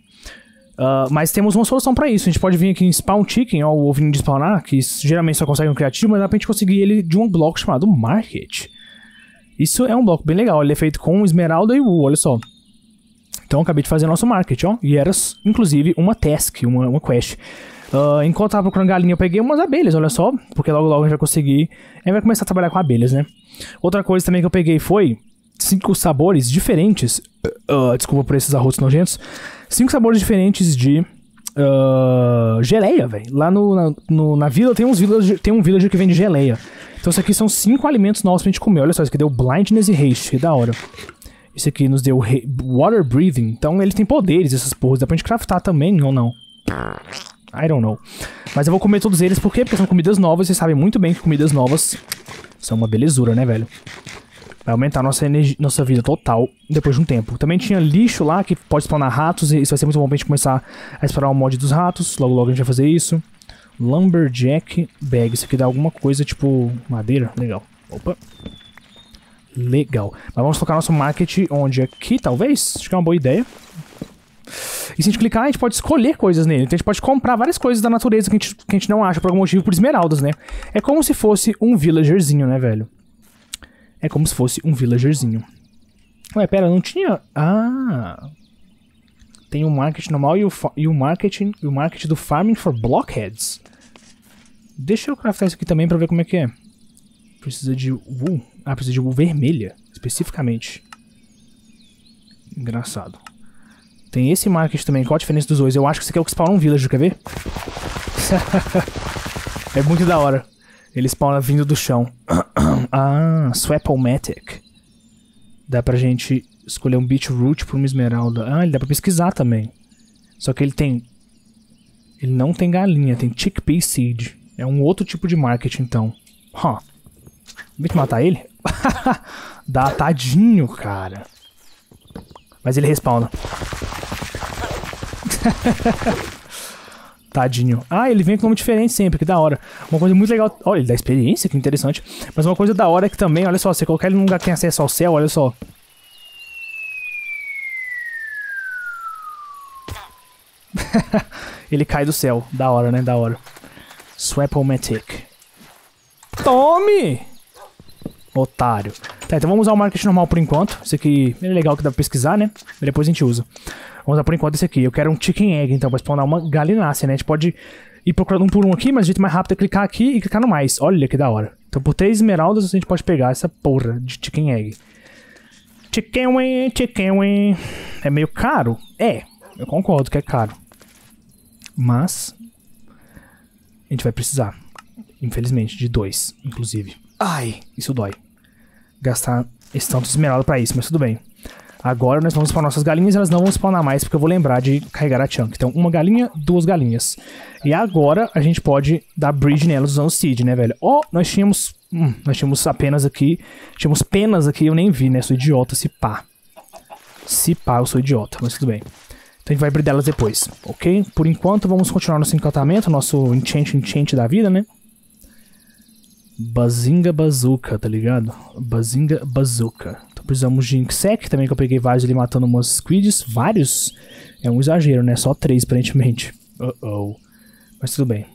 Uh, mas temos uma solução para isso. A gente pode vir aqui em Spawn Chicken, ó, o ovinho de spawnar, que geralmente só consegue um criativo, mas dá pra gente conseguir ele de um bloco chamado Market. Isso é um bloco bem legal, ele é feito com esmeralda e wool, olha só. Então acabei de fazer nosso market, ó, e era inclusive uma task, uma, uma quest. Uh, enquanto eu tava procurando galinha, eu peguei umas abelhas, olha só. Porque logo logo a gente vai conseguir. A gente vai começar a trabalhar com abelhas, né? Outra coisa também que eu peguei foi cinco sabores diferentes. Uh, desculpa por esses arrotos nojentos. Cinco sabores diferentes de. Uh, geleia, velho. Lá no, na, no, na vila tem uns village, tem um villager que vende geleia. Então isso aqui são cinco alimentos novos pra gente comer. Olha só, isso aqui deu blindness e haste, que da hora. Isso aqui nos deu water breathing. Então eles têm poderes, essas porras. Dá pra gente craftar também ou não? não. I don't know. Mas eu vou comer todos eles, por quê? Porque são comidas novas, vocês sabem muito bem que comidas novas são uma belezura, né, velho? Vai aumentar nossa, energia, nossa vida total depois de um tempo. Também tinha lixo lá que pode spawnar ratos, e isso vai ser muito bom pra gente começar a explorar o mod dos ratos. Logo, logo a gente vai fazer isso. Lumberjack Bag. Isso aqui dá alguma coisa tipo madeira. Legal. Opa. Legal. Mas vamos colocar nosso market onde? Aqui, talvez? Acho que é uma boa ideia. E se a gente clicar, a gente pode escolher coisas nele. Então a gente pode comprar várias coisas da natureza que a gente, que a gente não acha por algum motivo por esmeraldas, né? É como se fosse um villagerzinho, né, velho? É como se fosse um villagerzinho. Ué, pera, não tinha... Ah... Tem o um marketing normal e o, e o marketing e o marketing do Farming for Blockheads. Deixa eu craftar isso aqui também pra ver como é que é. Precisa de wool. Ah, precisa de wool vermelha, especificamente. Engraçado. Tem esse market também. Qual a diferença dos dois? Eu acho que isso aqui é o que spawna um villager, quer ver? <laughs> é muito da hora. Ele spawna vindo do chão. <coughs> ah, Swap-O-Matic. Dá pra gente escolher um Beetroot por uma esmeralda. Ah, ele dá pra pesquisar também. Só que ele tem... Ele não tem galinha, tem chickpea seed. É um outro tipo de market, então. Huh. Vem matar ele? <laughs> Dá tadinho, cara. Mas ele respawna. <laughs> Tadinho. Ah, ele vem com nome diferente sempre, que da hora. Uma coisa muito legal... Olha, ele dá experiência, que interessante. Mas uma coisa da hora é que também, olha só, você colocar ele num lugar que tem acesso ao céu, olha só. <laughs> ele cai do céu. Da hora, né? Da hora. Swappomatic. Tome! Otário. Tá, então vamos usar o marketing normal por enquanto. Esse aqui é legal que dá pra pesquisar, né? Depois a gente usa. Vamos usar por enquanto esse aqui. Eu quero um chicken egg, então, pra spawnar uma galinácea, né? A gente pode ir procurando um por um aqui, mas o jeito mais rápido é clicar aqui e clicar no mais. Olha que da hora. Então por três esmeraldas a gente pode pegar essa porra de chicken egg. Chicken wing, chicken wing. É meio caro? É, eu concordo que é caro. Mas a gente vai precisar, infelizmente, de dois, inclusive. Ai, isso dói. Gastar esse tanto de esmeralda pra isso, mas tudo bem. Agora nós vamos para nossas galinhas, elas não vão spawnar mais, porque eu vou lembrar de carregar a chunk. Então, uma galinha, duas galinhas. E agora a gente pode dar bridge nelas usando o seed, né, velho? Oh, nós tínhamos... Hum, nós tínhamos apenas aqui... Tínhamos penas aqui, eu nem vi, né? Sou idiota, se pá. Se pá, eu sou idiota, mas tudo bem. Então a gente vai bridar delas depois, ok? Por enquanto, vamos continuar nosso encantamento, nosso enchant enchant da vida, né? Bazinga Bazooka, tá ligado? Bazinga Bazooka. Então precisamos de Inksec também, que eu peguei vários ali matando umas squids. Vários? É um exagero, né? Só três, aparentemente. Uh-oh. Mas tudo bem.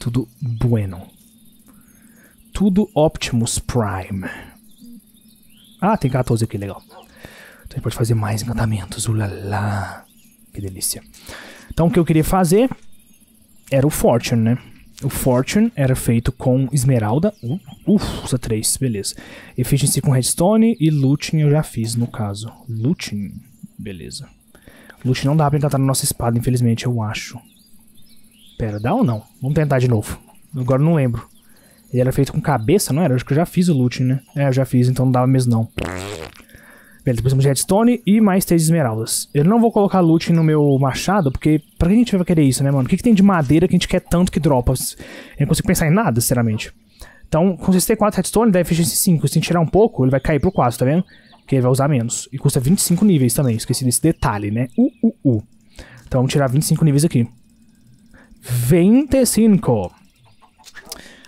Tudo bueno. Tudo Optimus Prime. Ah, tem 14 aqui, legal. Então a gente pode fazer mais encantamentos. Ulala. Que delícia. Então o que eu queria fazer era o Fortune, né? O Fortune era feito com esmeralda. Uh, uf, usa três, beleza. Efficiency com redstone e looting eu já fiz no caso. Looting, beleza. Looting não dá pra encantar na nossa espada, infelizmente, eu acho. Pera, dá ou não? Vamos tentar de novo. Agora não lembro. Ele era feito com cabeça, não era? Acho que eu já fiz o looting, né? É, eu já fiz, então não dava mesmo não. Beleza, depois temos redstone e mais três esmeraldas. Eu não vou colocar loot no meu machado, porque pra que a gente vai querer isso, né, mano? O que, que tem de madeira que a gente quer tanto que dropa? Eu não consigo pensar em nada, sinceramente. Então, com 64 redstone, dá eficiência 5. Se a gente tirar um pouco, ele vai cair pro 4, tá vendo? Que ele vai usar menos. E custa 25 níveis também, esqueci desse detalhe, né? Uh, uh, uh. Então, vamos tirar 25 níveis aqui. 25.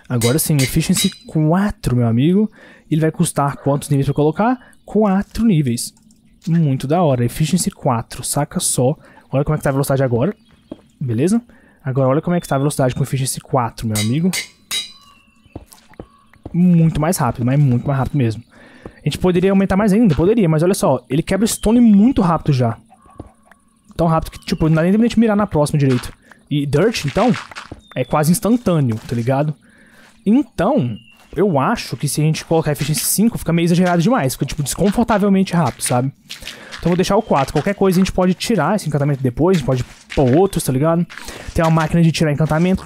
Agora sim, Efficiency 4, meu amigo. Ele vai custar quantos níveis pra colocar? quatro níveis. Muito da hora. Efficiency 4, saca só. Olha como é que tá a velocidade agora. Beleza? Agora olha como é que tá a velocidade com Efficiency 4, meu amigo. Muito mais rápido, mas muito mais rápido mesmo. A gente poderia aumentar mais ainda, poderia, mas olha só, ele quebra stone muito rápido já. Tão rápido que, tipo, não dá nem tempo de mirar na próxima direito. E Dirt, então, é quase instantâneo, tá ligado? Então, eu acho que se a gente colocar eficiência 5, fica meio exagerado demais. Fica, tipo, desconfortavelmente rápido, sabe? Então vou deixar o 4. Qualquer coisa a gente pode tirar esse encantamento depois, a gente pode pôr outros, tá ligado? Tem uma máquina de tirar encantamento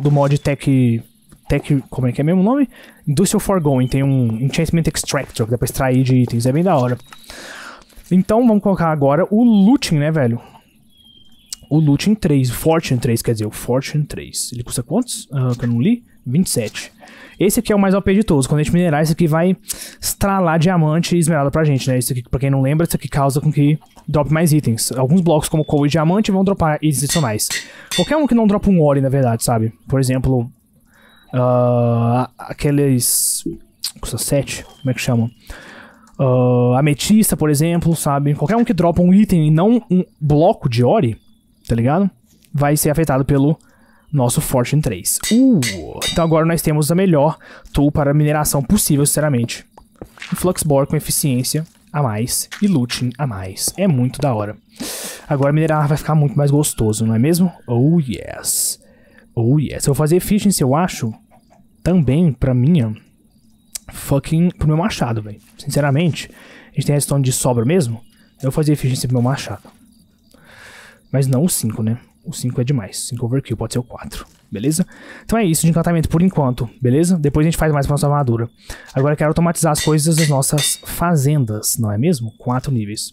do mod Tech. Tech. Como é que é mesmo o nome? Industrial Forgoing. Tem um Enchantment Extractor, que dá pra extrair de itens. É bem da hora. Então vamos colocar agora o Looting, né, velho? O Looting 3, Fortune 3, quer dizer, o Fortune 3. Ele custa quantos? Uh, que eu não li. 27. Esse aqui é o mais OP de todos. Quando a gente minerar, esse aqui vai estralar diamante e esmeralda pra gente, né? Isso aqui, pra quem não lembra, isso aqui causa com que drop mais itens. Alguns blocos, como coal e diamante, vão dropar itens adicionais. Qualquer um que não dropa um ore, na verdade, sabe? Por exemplo, uh, aqueles... Custa 7, como é que chama Uh, ametista, por exemplo, sabe? Qualquer um que dropa um item e não um bloco de ore, tá ligado? Vai ser afetado pelo nosso Fortune 3. Uh, então agora nós temos a melhor tool para mineração possível, sinceramente. Fluxbore com eficiência a mais e looting a mais. É muito da hora. Agora minerar vai ficar muito mais gostoso, não é mesmo? Oh yes. Oh yes. Eu vou fazer efficiency, eu acho, também pra minha fucking... pro meu machado, velho. Sinceramente, a gente tem redstone de sobra mesmo. Eu vou fazer efficiency pro meu machado. Mas não o 5, né? O 5 é demais. 5 overkill, pode ser o 4. Beleza? Então é isso de encantamento por enquanto, beleza? Depois a gente faz mais pra nossa armadura. Agora eu quero automatizar as coisas das nossas fazendas, não é mesmo? 4 níveis.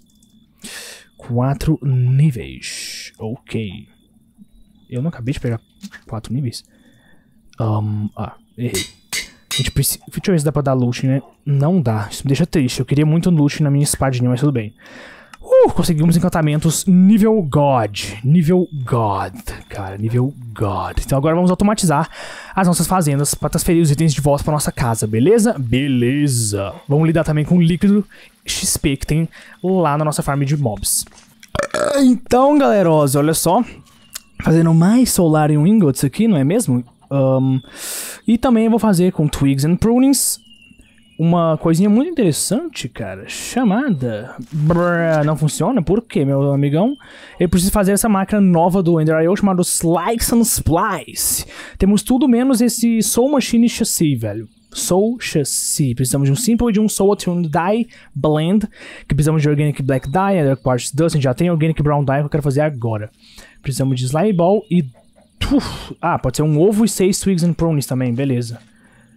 4 níveis. Ok. Eu não acabei de pegar 4 níveis? Um, ah, errei. A gente precisa... Deixa eu ver se dá pra dar loot, né? Não dá. Isso me deixa triste. Eu queria muito loot na minha espadinha, mas tudo bem. Uh, conseguimos encantamentos nível God. Nível God, cara, nível God. Então agora vamos automatizar as nossas fazendas para transferir os itens de volta para nossa casa, beleza? Beleza. Vamos lidar também com o líquido XP que tem lá na nossa farm de mobs. Então, galerosa, olha só. Fazendo mais solar em ingots aqui, não é mesmo? Um, e também vou fazer com twigs and prunings uma coisinha muito interessante, cara, chamada. Brrr, não funciona, Por quê, meu amigão? Ele precisa fazer essa máquina nova do Ender.io chamada Slice and Splice. Temos tudo menos esse Soul Machine Chassis, velho. Soul Chassis. Precisamos de um Simple e de um Soul Attuned Dye Blend, que precisamos de Organic Black Dye, Ender Quartz Dust, já tem Organic Brown Dye que eu quero fazer agora. Precisamos de Slime Ball e... Uf, ah, pode ser um ovo e seis Twigs and Prunes também, beleza.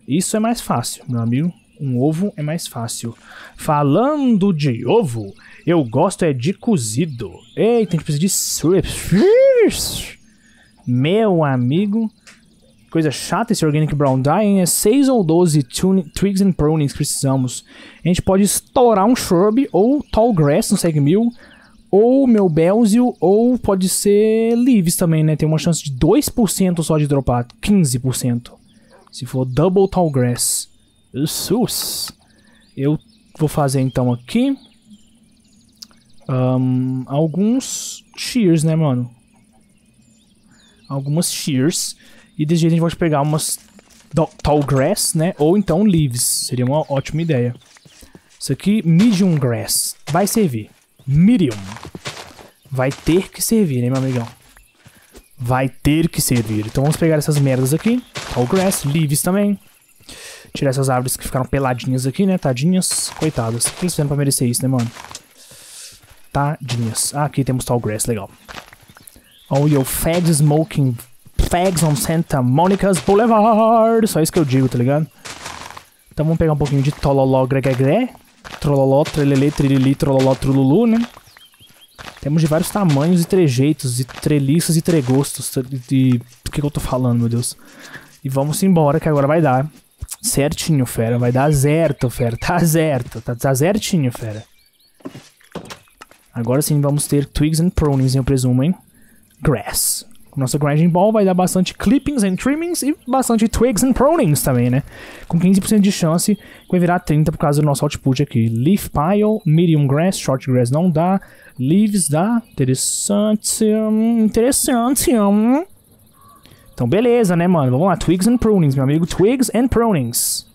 Isso é mais fácil, meu amigo. Um ovo é mais fácil. Falando de ovo, eu gosto é de cozido. Eita, a gente precisa de Meu amigo. Coisa chata esse Organic Brown Dye, É 6 ou 12 twigs and prunings que precisamos. A gente pode estourar um shrub ou tall grass no segmil. Ou meu Belzio, ou pode ser leaves também, né? Tem uma chance de 2% só de dropar. 15%. Se for double tall grass. SUS. Eu vou fazer então aqui um, alguns shears, né, mano? Algumas shears. E desse jeito a gente pode pegar umas tall grass, né? Ou então leaves. Seria uma ótima ideia. Isso aqui, medium grass. Vai servir. Medium. Vai ter que servir, né, meu amigão? Vai ter que servir. Então vamos pegar essas merdas aqui. Tall grass, leaves também. Tirar essas árvores que ficaram peladinhas aqui, né? Tadinhas. Coitadas. O que eles fizeram pra merecer isso, né, mano? Tadinhas. Ah, aqui temos tall grass. Legal. Oh, yo, fags smoking fags on Santa Monica's Boulevard. Só isso que eu digo, tá ligado? Então vamos pegar um pouquinho de tololó gregegré. Trololó, trelelê, trilili, trololó, trululu, né? Temos de vários tamanhos e trejeitos, e treliças e tregostos. Tá? E, O do que, que eu tô falando, meu Deus? E vamos embora, que agora vai dar. Certinho, fera. Vai dar certo, fera. Tá certo. Tá, tá certinho, fera. Agora sim vamos ter Twigs and Pronings, eu presumo, hein? Grass. Nossa Grinding Ball vai dar bastante Clippings and Trimmings e bastante Twigs and Pronings também, né? Com 15% de chance, vai virar 30 por causa do nosso output aqui. Leaf Pile, Medium Grass, Short Grass não dá. Leaves dá. Interessante. Hum, interessante. Hum. Então, beleza, né, mano? Vamos lá, Twigs and Prunings, meu amigo. Twigs and Prunings.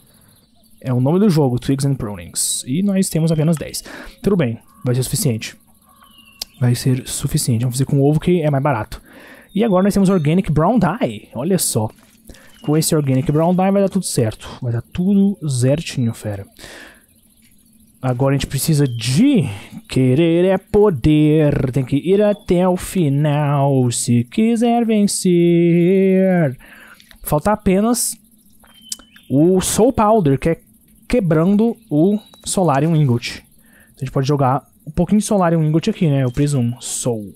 É o nome do jogo, Twigs and Prunings. E nós temos apenas 10. Tudo bem, vai ser suficiente. Vai ser suficiente. Vamos fazer com ovo que é mais barato. E agora nós temos Organic Brown Dye. Olha só. Com esse Organic Brown Dye vai dar tudo certo. Vai dar tudo certinho, fera. Agora a gente precisa de querer é poder, tem que ir até o final se quiser vencer. Falta apenas o Soul Powder, que é quebrando o Solarium Ingot. A gente pode jogar um pouquinho de Solarium Ingot aqui, né? Eu presumo. Soul.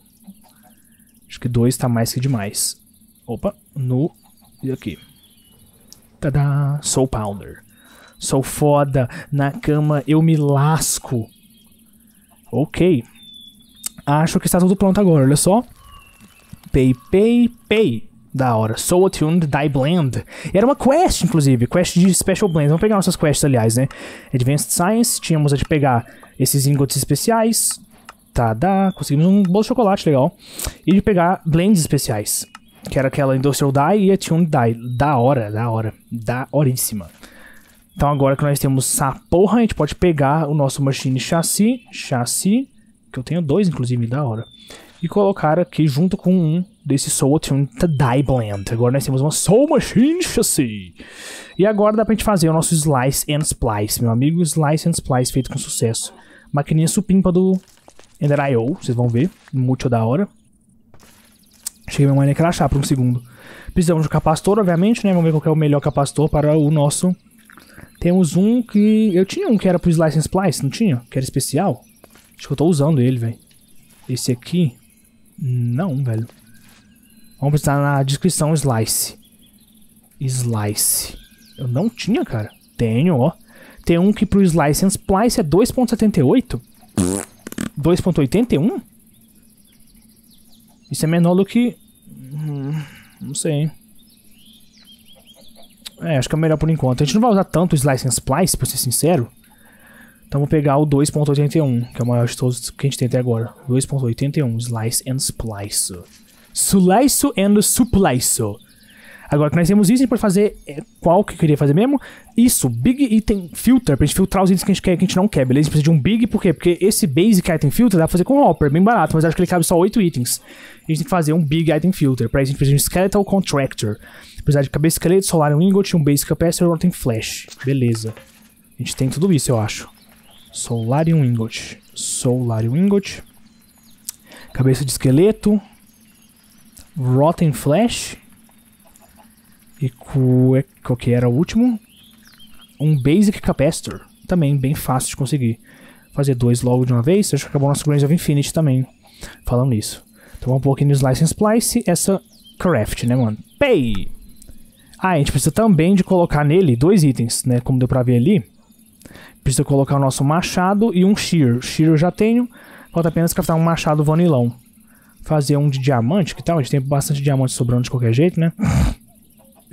Acho que dois tá mais que demais. Opa, no... E aqui. Tadá! Soul Powder sou foda, na cama eu me lasco. Ok. Acho que está tudo pronto agora, olha só. Pay, pay, pay. Da hora. Soul Attuned Die Blend. Era uma quest, inclusive. Quest de Special Blends. Vamos pegar nossas quests, aliás, né? Advanced Science. Tínhamos a de pegar esses ingots especiais. Tadá. Tá, Conseguimos um bolo de chocolate, legal. E de pegar blends especiais. Que era aquela Industrial Die e Attuned Die. Da hora, da hora. Da horíssima. Então agora que nós temos essa porra, a gente pode pegar o nosso machine chassi, chassi, que eu tenho dois inclusive, da hora, e colocar aqui junto com um desse Soul Tuned Die Blend. Agora nós temos uma Soul Machine chassi. E agora dá pra gente fazer o nosso Slice and Splice, meu amigo, Slice and Splice feito com sucesso. Maquininha supimpa do Ender I.O., vocês vão ver, muito da hora. Cheguei minha mãe a crachar por um segundo. Precisamos de um capacitor, obviamente, né? Vamos ver qual é o melhor capacitor para o nosso temos um que... Eu tinha um que era pro Slice and Splice, não tinha? Que era especial. Acho que eu tô usando ele, velho. Esse aqui... Não, velho. Vamos estar na descrição Slice. Slice. Eu não tinha, cara. Tenho, ó. Tem um que pro Slice and Splice é 2.78. 2.81? Isso é menor do que... Hum, não sei, hein. É, acho que é melhor por enquanto. A gente não vai usar tanto o Slice and Splice, pra ser sincero. Então vou pegar o 2.81, que é o maior de todos que a gente tem até agora. 2.81, Slice and Splice. Slice and Splice. Agora que nós temos isso, a gente pode fazer é, qual que eu queria fazer mesmo. Isso, Big Item Filter, pra gente filtrar os itens que a gente, quer, que a gente não quer, beleza? A gente precisa de um Big, por quê? Porque esse Basic Item Filter dá pra fazer com Hopper, bem barato, mas acho que ele cabe só 8 itens. A gente tem que fazer um Big Item Filter, pra isso a gente precisa de um Skeletal Contractor precisar de cabeça esqueleto, solar é um ingot, um base capacitor, é agora tem flash. Beleza. A gente tem tudo isso, eu acho. um Ingot. um Ingot. Cabeça de esqueleto. Rotten Flash. E é, qual que era o último? Um Basic Capacitor. Também bem fácil de conseguir. Fazer dois logo de uma vez. Acho que acabou nosso Grains of Infinity também. Falando nisso. Tomar então um pouquinho de Slice and Splice. Essa Craft, né, mano? Pay! Ah, a gente precisa também de colocar nele dois itens, né? Como deu pra ver ali. Precisa colocar o nosso machado e um shear. Shear eu já tenho, falta apenas craftar um machado vanilão. Fazer um de diamante, que tal? A gente tem bastante diamante sobrando de qualquer jeito, né?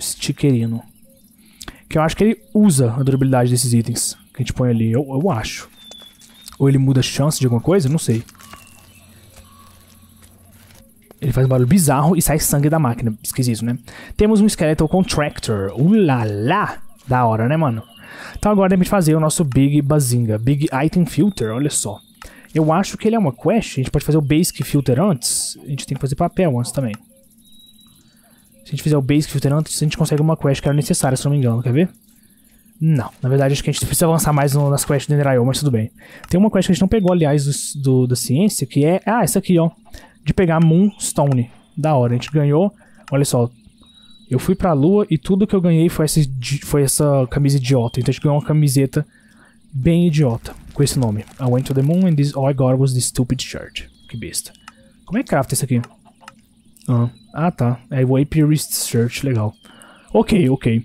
Stickerino. Que eu acho que ele usa a durabilidade desses itens que a gente põe ali. Eu, eu acho. Ou ele muda a chance de alguma coisa, não sei. Ele faz um barulho bizarro e sai sangue da máquina. Esquisito, né? Temos um Skeletal Contractor. Ulala! Da hora, né, mano? Então agora temos que fazer o nosso Big Bazinga. Big Item Filter, olha só. Eu acho que ele é uma quest. A gente pode fazer o Basic Filter antes. A gente tem que fazer papel antes também. Se a gente fizer o Basic Filter antes, a gente consegue uma quest que era necessária, se não me engano. Quer ver? Não, na verdade acho que a gente precisa avançar mais no, nas quests do Enderio, mas tudo bem. Tem uma quest que a gente não pegou, aliás, do, do, da ciência, que é... Ah, essa aqui, ó de pegar Moonstone. Da hora, a gente ganhou. Olha só, eu fui pra lua e tudo que eu ganhei foi essa, foi essa camisa idiota. Então a gente ganhou uma camiseta bem idiota com esse nome. I went to the moon and this all oh, I got was this stupid shirt. Que besta. Como é que crafta isso aqui? Ah, ah tá. É o Apiarist shirt legal. Ok, ok.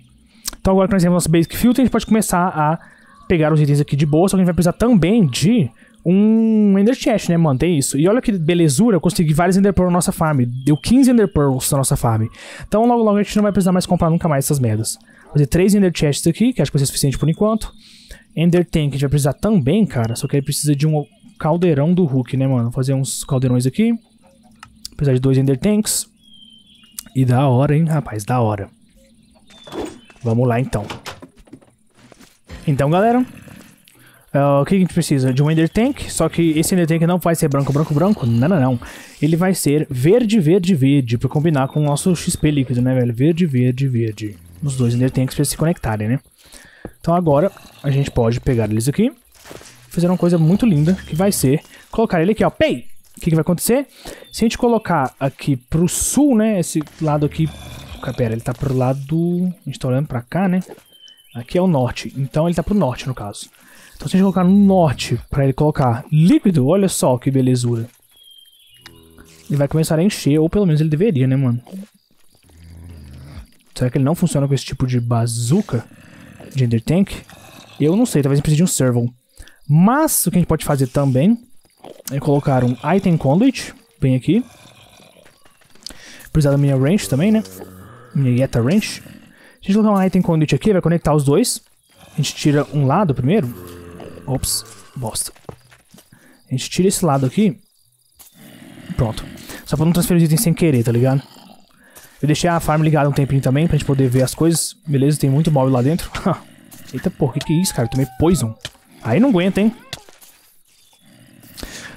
Então agora que nós temos nosso Basic Filter, a gente pode começar a pegar os itens aqui de boa, só que a gente vai precisar também de um Ender Chest, né, mano? Tem isso. E olha que belezura, eu consegui vários Ender Pearl na nossa farm. Deu 15 Ender Pearls na nossa farm. Então logo logo a gente não vai precisar mais comprar nunca mais essas merdas. fazer três Ender Chests aqui, que acho que vai ser suficiente por enquanto. Ender Tank a gente vai precisar também, cara. Só que aí precisa de um caldeirão do Hulk, né, mano? Vou fazer uns caldeirões aqui. Precisar de dois Ender Tanks. E da hora, hein, rapaz? Da hora. Vamos lá, então. Então, galera, Uh, o que a gente precisa? De um Ender Tank, só que esse Ender Tank não vai ser branco, branco, branco. Não, não, não. Ele vai ser verde, verde, verde, pra combinar com o nosso XP líquido, né, velho? Verde, verde, verde. Os dois Ender Tanks pra se conectarem, né? Então agora a gente pode pegar eles aqui, fazer uma coisa muito linda, que vai ser colocar ele aqui, ó. Pei! O que, que vai acontecer? Se a gente colocar aqui pro sul, né, esse lado aqui... Pera, ele tá pro lado... A gente tá olhando pra cá, né? Aqui é o norte, então ele tá pro norte, no caso. Então se a gente colocar no norte para ele colocar líquido, olha só que belezura. Ele vai começar a encher, ou pelo menos ele deveria, né, mano? Será que ele não funciona com esse tipo de bazuca de Ender Tank? Eu não sei, talvez a gente precise de um servo. Mas o que a gente pode fazer também é colocar um item conduit, bem aqui. Precisar da minha range também, né? Minha Yeta range. A gente colocar um item conduit aqui, vai conectar os dois. A gente tira um lado primeiro. Ops, bosta. A gente tira esse lado aqui. Pronto. Só pra não transferir os itens sem querer, tá ligado? Eu deixei a farm ligada um tempinho também, pra gente poder ver as coisas. Beleza, tem muito mob lá dentro. <laughs> Eita porra, que que é isso, cara? Eu tomei poison. Aí não aguenta, hein?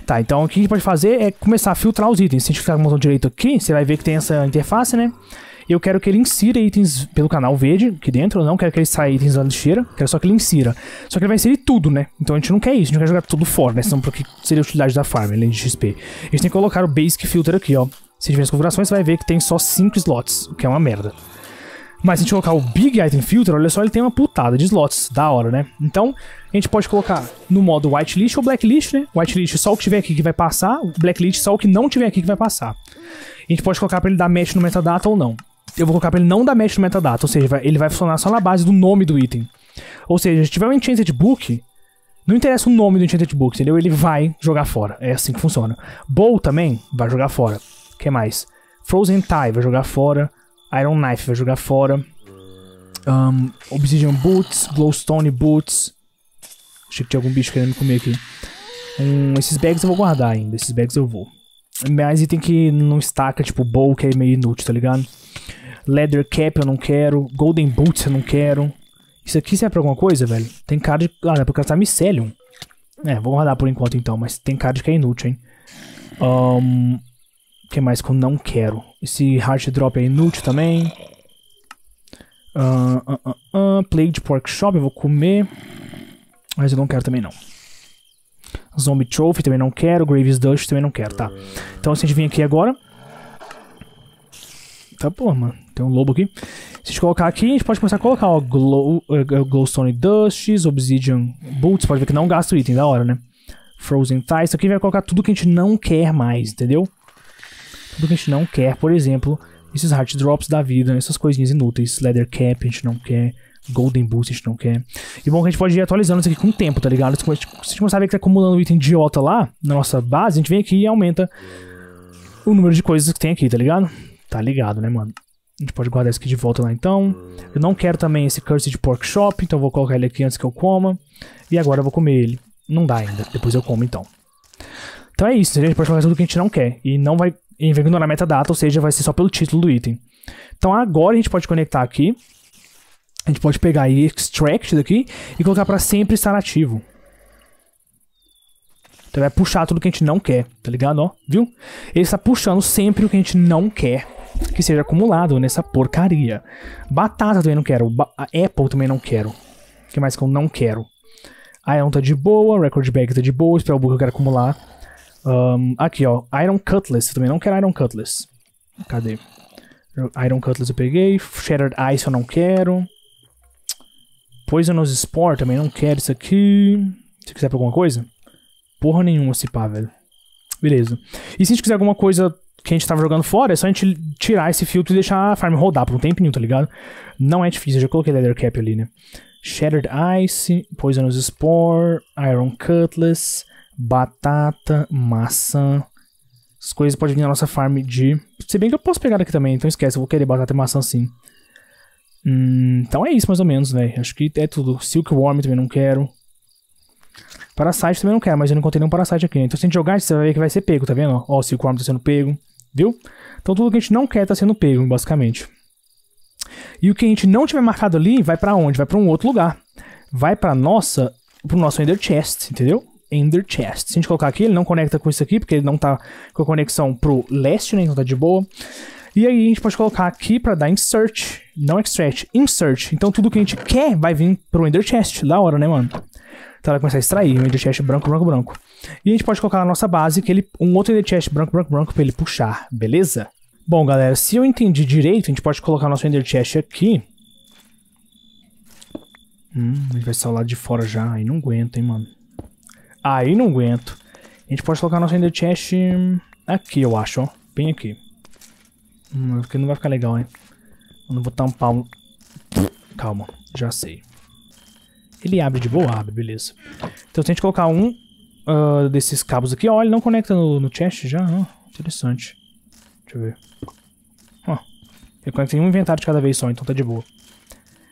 Tá, então o que a gente pode fazer é começar a filtrar os itens. Se a gente clicar no botão direito aqui, você vai ver que tem essa interface, né? eu quero que ele insira itens pelo canal verde aqui dentro, eu não quero que ele saia itens da lixeira, quero só que ele insira. Só que ele vai inserir tudo, né? Então a gente não quer isso, a gente quer jogar tudo fora, né? Senão porque seria a utilidade da farm, além de XP. A gente tem que colocar o basic filter aqui, ó. Se tiver as configurações, você vai ver que tem só 5 slots, o que é uma merda. Mas se a gente colocar o Big Item Filter, olha só, ele tem uma putada de slots, da hora, né? Então, a gente pode colocar no modo Whitelist ou Blacklist, né? Whitelist só o que tiver aqui que vai passar, Blacklist só o que não tiver aqui que vai passar. A gente pode colocar para ele dar match no metadata ou não eu vou colocar pra ele não dar match no metadata, ou seja, ele vai funcionar só na base do nome do item. Ou seja, se tiver um Enchanted Book, não interessa o nome do Enchanted Book, entendeu? Ele vai jogar fora. É assim que funciona. Bow também vai jogar fora. O que mais? Frozen Tie vai jogar fora. Iron Knife vai jogar fora. Um, Obsidian Boots, Glowstone Boots. Achei que tinha algum bicho querendo me comer aqui. Um, esses bags eu vou guardar ainda. Esses bags eu vou. Mas item que não estaca, tipo bowl, que é meio inútil, tá ligado? Leather cap eu não quero. Golden boots eu não quero. Isso aqui serve pra alguma coisa, velho? Tem cara de... Ah, dá é pra caçar mycelium. É, vou guardar por enquanto então, mas tem cara de que é inútil, hein? O um, que mais que eu não quero? Esse hard drop é inútil também. Uh, uh, uh, uh, Plague de pork chop eu vou comer. Mas eu não quero também não. Zombie Trophy também não quero. Graves Dust também não quero, tá. Então se assim, a gente vir aqui agora... Tá, porra, mano. Tem um lobo aqui. Se a gente colocar aqui, a gente pode começar a colocar, ó, uh, uh, Glowstone Dusts, Obsidian Boots. Pode ver que não gasta item, da hora, né? Frozen Thighs. Isso aqui vai colocar tudo que a gente não quer mais, entendeu? Tudo que a gente não quer. Por exemplo, esses Heart Drops da vida, essas coisinhas inúteis. Leather Cap a gente não quer. Golden Boost a gente não quer. E bom que a gente pode ir atualizando isso aqui com o tempo, tá ligado? Se a gente começar a ver que tá acumulando item idiota lá, na nossa base, a gente vem aqui e aumenta o número de coisas que tem aqui, tá ligado? Tá ligado, né, mano? A gente pode guardar isso aqui de volta lá então. Eu não quero também esse Cursed Pork Shop então eu vou colocar ele aqui antes que eu coma. E agora eu vou comer ele. Não dá ainda, depois eu como então. Então é isso, a gente pode colocar tudo que a gente não quer. E não vai, vai ignorar a metadata, ou seja, vai ser só pelo título do item. Então agora a gente pode conectar aqui a gente pode pegar e extract daqui e colocar para sempre estar ativo. Então vai puxar tudo que a gente não quer, tá ligado? Ó, viu? Ele está puxando sempre o que a gente não quer que seja acumulado nessa porcaria. Batata também não quero. Ba Apple também não quero. O que mais que eu não quero? Iron tá de boa, Record Bag tá de boa, Spellbook eu quero acumular. Um, aqui, ó, Iron Cutlass, eu também não quero Iron Cutlass. Cadê? Iron Cutlass eu peguei, Shattered Ice eu não quero. Poisonous Spore também, não quero isso aqui. Se quiser pra alguma coisa? Porra nenhuma se pá, velho. Beleza. E se a gente quiser alguma coisa que a gente tava jogando fora, é só a gente tirar esse filtro e deixar a farm rodar por um tempinho, tá ligado? Não é difícil, eu já coloquei Leather Cap ali, né? Shattered Ice, Poisonous Spore, Iron Cutlass, Batata, Maçã. As coisas podem vir na nossa farm de... Se bem que eu posso pegar aqui também, então esquece, eu vou querer batata e maçã sim. Hum, então é isso, mais ou menos, né Acho que é tudo. Silkworm também não quero. Parasite também não quero, mas eu não encontrei nenhum Parasite aqui. Né? Então, se a gente jogar, você vai ver que vai ser pego, tá vendo? Ó, o Silkworm tá sendo pego, viu? Então, tudo que a gente não quer tá sendo pego, basicamente. E o que a gente não tiver marcado ali, vai para onde? Vai para um outro lugar. Vai pra nossa, pro nosso Ender Chest, entendeu? Ender Chest. Se a gente colocar aqui, ele não conecta com isso aqui, porque ele não tá com a conexão pro leste, né? Então tá de boa. E aí a gente pode colocar aqui para dar insert, não extract, insert. Então tudo que a gente quer vai vir pro Ender Chest, da hora, né, mano? Então ela vai começar a extrair o Ender Chest branco, branco, branco. E a gente pode colocar na nossa base que ele, um outro Ender Chest branco, branco, branco para ele puxar, beleza? Bom, galera, se eu entendi direito, a gente pode colocar nosso Ender Chest aqui. Hum, ele vai sair lá de fora já. Aí não aguento, hein, mano. Aí não aguento. A gente pode colocar nosso Ender Chest aqui, eu acho, ó. Bem aqui. Hum, porque não vai ficar legal, hein? Eu botar vou pau. um... Calma, já sei. Ele abre de boa? Abre, beleza. Então se a gente colocar um uh, desses cabos aqui, ó, ele não conecta no, no chest já, interessante. Deixa eu ver. Ó, ele conecta em um inventário de cada vez só, então tá de boa.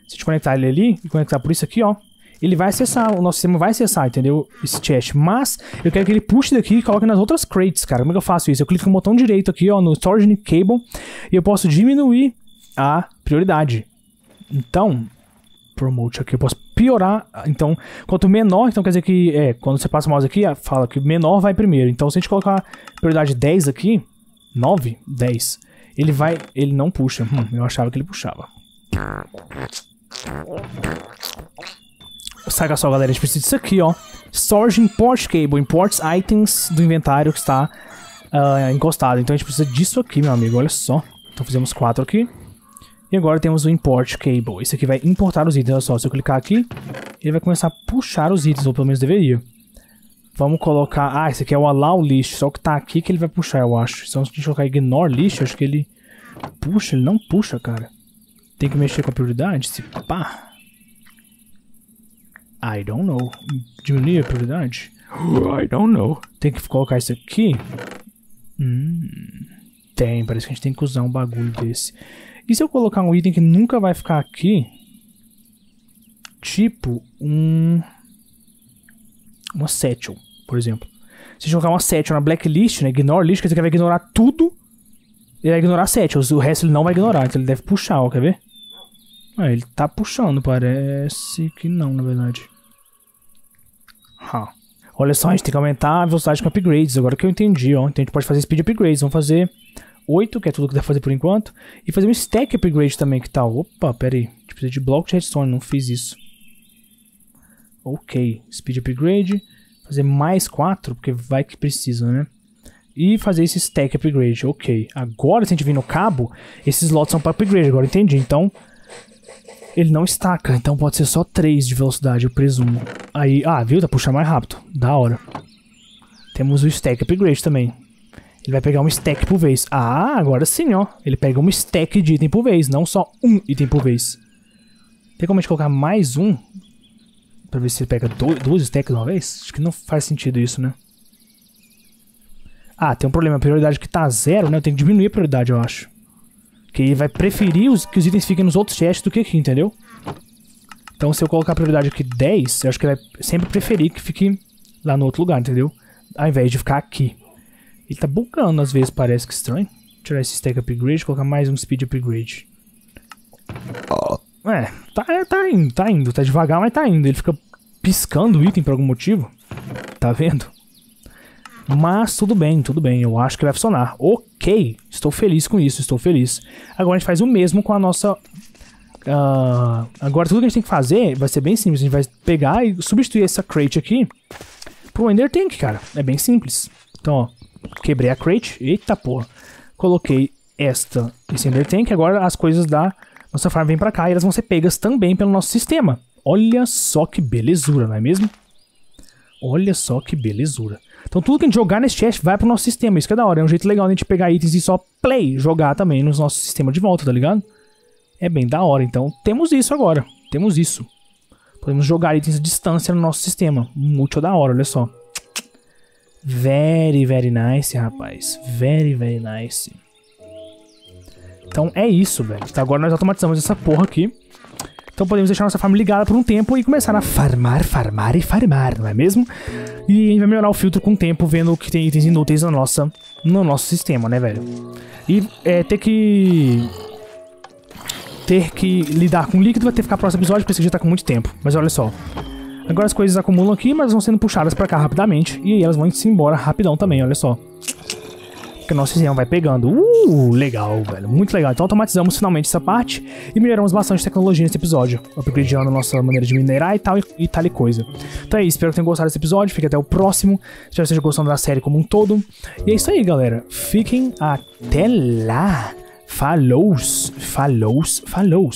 Se a gente conectar ele ali e conectar por isso aqui, ó, ele vai acessar, o nosso sistema vai acessar, entendeu? Esse chat. Mas eu quero que ele puxe daqui e coloque nas outras crates, cara. Como é que eu faço isso? Eu clico no botão direito aqui, ó, no Storage Cable, e eu posso diminuir a prioridade. Então, promote aqui, eu posso piorar. Então, quanto menor, então quer dizer que, é, quando você passa o mouse aqui, ah, fala que menor vai primeiro. Então, se a gente colocar prioridade 10 aqui, 9, 10, ele vai, ele não puxa. Hum, eu achava que ele puxava. Saca só, galera, a gente precisa disso aqui, ó. Storage Import Cable. Imports items do inventário que está uh, encostado. Então a gente precisa disso aqui, meu amigo. Olha só. Então fizemos quatro aqui. E agora temos o Import Cable. Isso aqui vai importar os itens. Olha só, se eu clicar aqui, ele vai começar a puxar os itens, ou pelo menos deveria. Vamos colocar... Ah, esse aqui é o Allow List. Só que tá aqui que ele vai puxar, eu acho. Então se a gente colocar Ignore List, acho que ele... Puxa, ele não puxa, cara. Tem que mexer com a prioridade? Se pá... I don't know. Julia, prioridade? I don't know. Tem que colocar isso aqui? Hum, tem, parece que a gente tem que usar um bagulho desse. E se eu colocar um item que nunca vai ficar aqui? Tipo um... Uma Satchel, por exemplo. Se a gente colocar uma Satchel na blacklist, né? Ignore list, quer dizer que vai ignorar tudo. Ele vai ignorar Satchels, o resto ele não vai ignorar, então ele deve puxar, ó, quer ver? Ah, ele tá puxando, parece que não, na verdade. Ha. Olha só, a gente tem que aumentar a velocidade com upgrades, agora que eu entendi, ó. Então a gente pode fazer speed upgrades, vamos fazer 8, que é tudo que dá pra fazer por enquanto, e fazer um stack upgrade também, que tal. Tá, opa, pera aí, a gente precisa de bloco de redstone, não fiz isso. Ok, speed upgrade, fazer mais 4, porque vai que precisa, né? e fazer esse stack upgrade. Ok, agora se a gente vir no cabo, esses slots são para upgrade, agora entendi. Então, ele não estaca, então pode ser só 3 de velocidade, eu presumo. Aí, ah, viu? Dá pra puxar mais rápido. Da hora. Temos o stack upgrade também. Ele vai pegar um stack por vez. Ah, agora sim, ó. Ele pega um stack de item por vez, não só um item por vez. Tem como a gente colocar mais um? Pra ver se ele pega dois duas stacks de uma vez? Acho que não faz sentido isso, né? Ah, tem um problema. A prioridade que tá zero, né? Eu tenho que diminuir a prioridade, eu acho. Que ele vai preferir os, que os itens fiquem nos outros chests do que aqui, entendeu? Então se eu colocar a prioridade aqui 10, eu acho que ele vai sempre preferir que fique lá no outro lugar, entendeu? Ao invés de ficar aqui. Ele tá bugando às vezes, parece que estranho. Tirar esse stack upgrade, colocar mais um speed upgrade. É, tá, tá indo, tá indo. Tá devagar, mas tá indo. Ele fica piscando o item por algum motivo. Tá vendo? Mas tudo bem, tudo bem. Eu acho que vai funcionar. O estou feliz com isso, estou feliz. Agora a gente faz o mesmo com a nossa. Uh, agora tudo que a gente tem que fazer vai ser bem simples. A gente vai pegar e substituir essa crate aqui pro um Ender Tank, cara. É bem simples. Então, ó, quebrei a crate. Eita porra. Coloquei esta, esse Ender Tank. Agora as coisas da nossa farm vêm pra cá e elas vão ser pegas também pelo nosso sistema. Olha só que belezura, não é mesmo? Olha só que belezura. Então tudo que a gente jogar nesse chest vai pro nosso sistema. Isso que é da hora. É um jeito legal de a gente pegar itens e só play, jogar também no nosso sistema de volta, tá ligado? É bem da hora. Então temos isso agora. Temos isso. Podemos jogar itens à distância no nosso sistema. Muito da hora, olha só. Very, very nice, rapaz. Very, very nice. Então é isso, velho. Então, agora nós automatizamos essa porra aqui. Então podemos deixar nossa farm ligada por um tempo e começar a farmar, farmar e farmar, não é mesmo? E a gente vai melhorar o filtro com o tempo, vendo que tem itens inúteis na nossa, no nosso sistema, né, velho? E é, ter que... Ter que lidar com líquido vai ter que ficar próximo episódio, porque esse já tá com muito tempo. Mas olha só. Agora as coisas acumulam aqui, mas vão sendo puxadas pra cá rapidamente. E aí elas vão se embora rapidão também, olha só que o nosso sistema vai pegando. Uh, legal, velho. Muito legal. Então automatizamos finalmente essa parte e melhoramos bastante tecnologia nesse episódio, upgradeando a nossa maneira de minerar e tal e, e tal e coisa. Então é isso, espero que tenham gostado desse episódio. Fique até o próximo. Espero que estejam gostando da série como um todo. E é isso aí, galera. Fiquem até lá. Falou, falou, falou.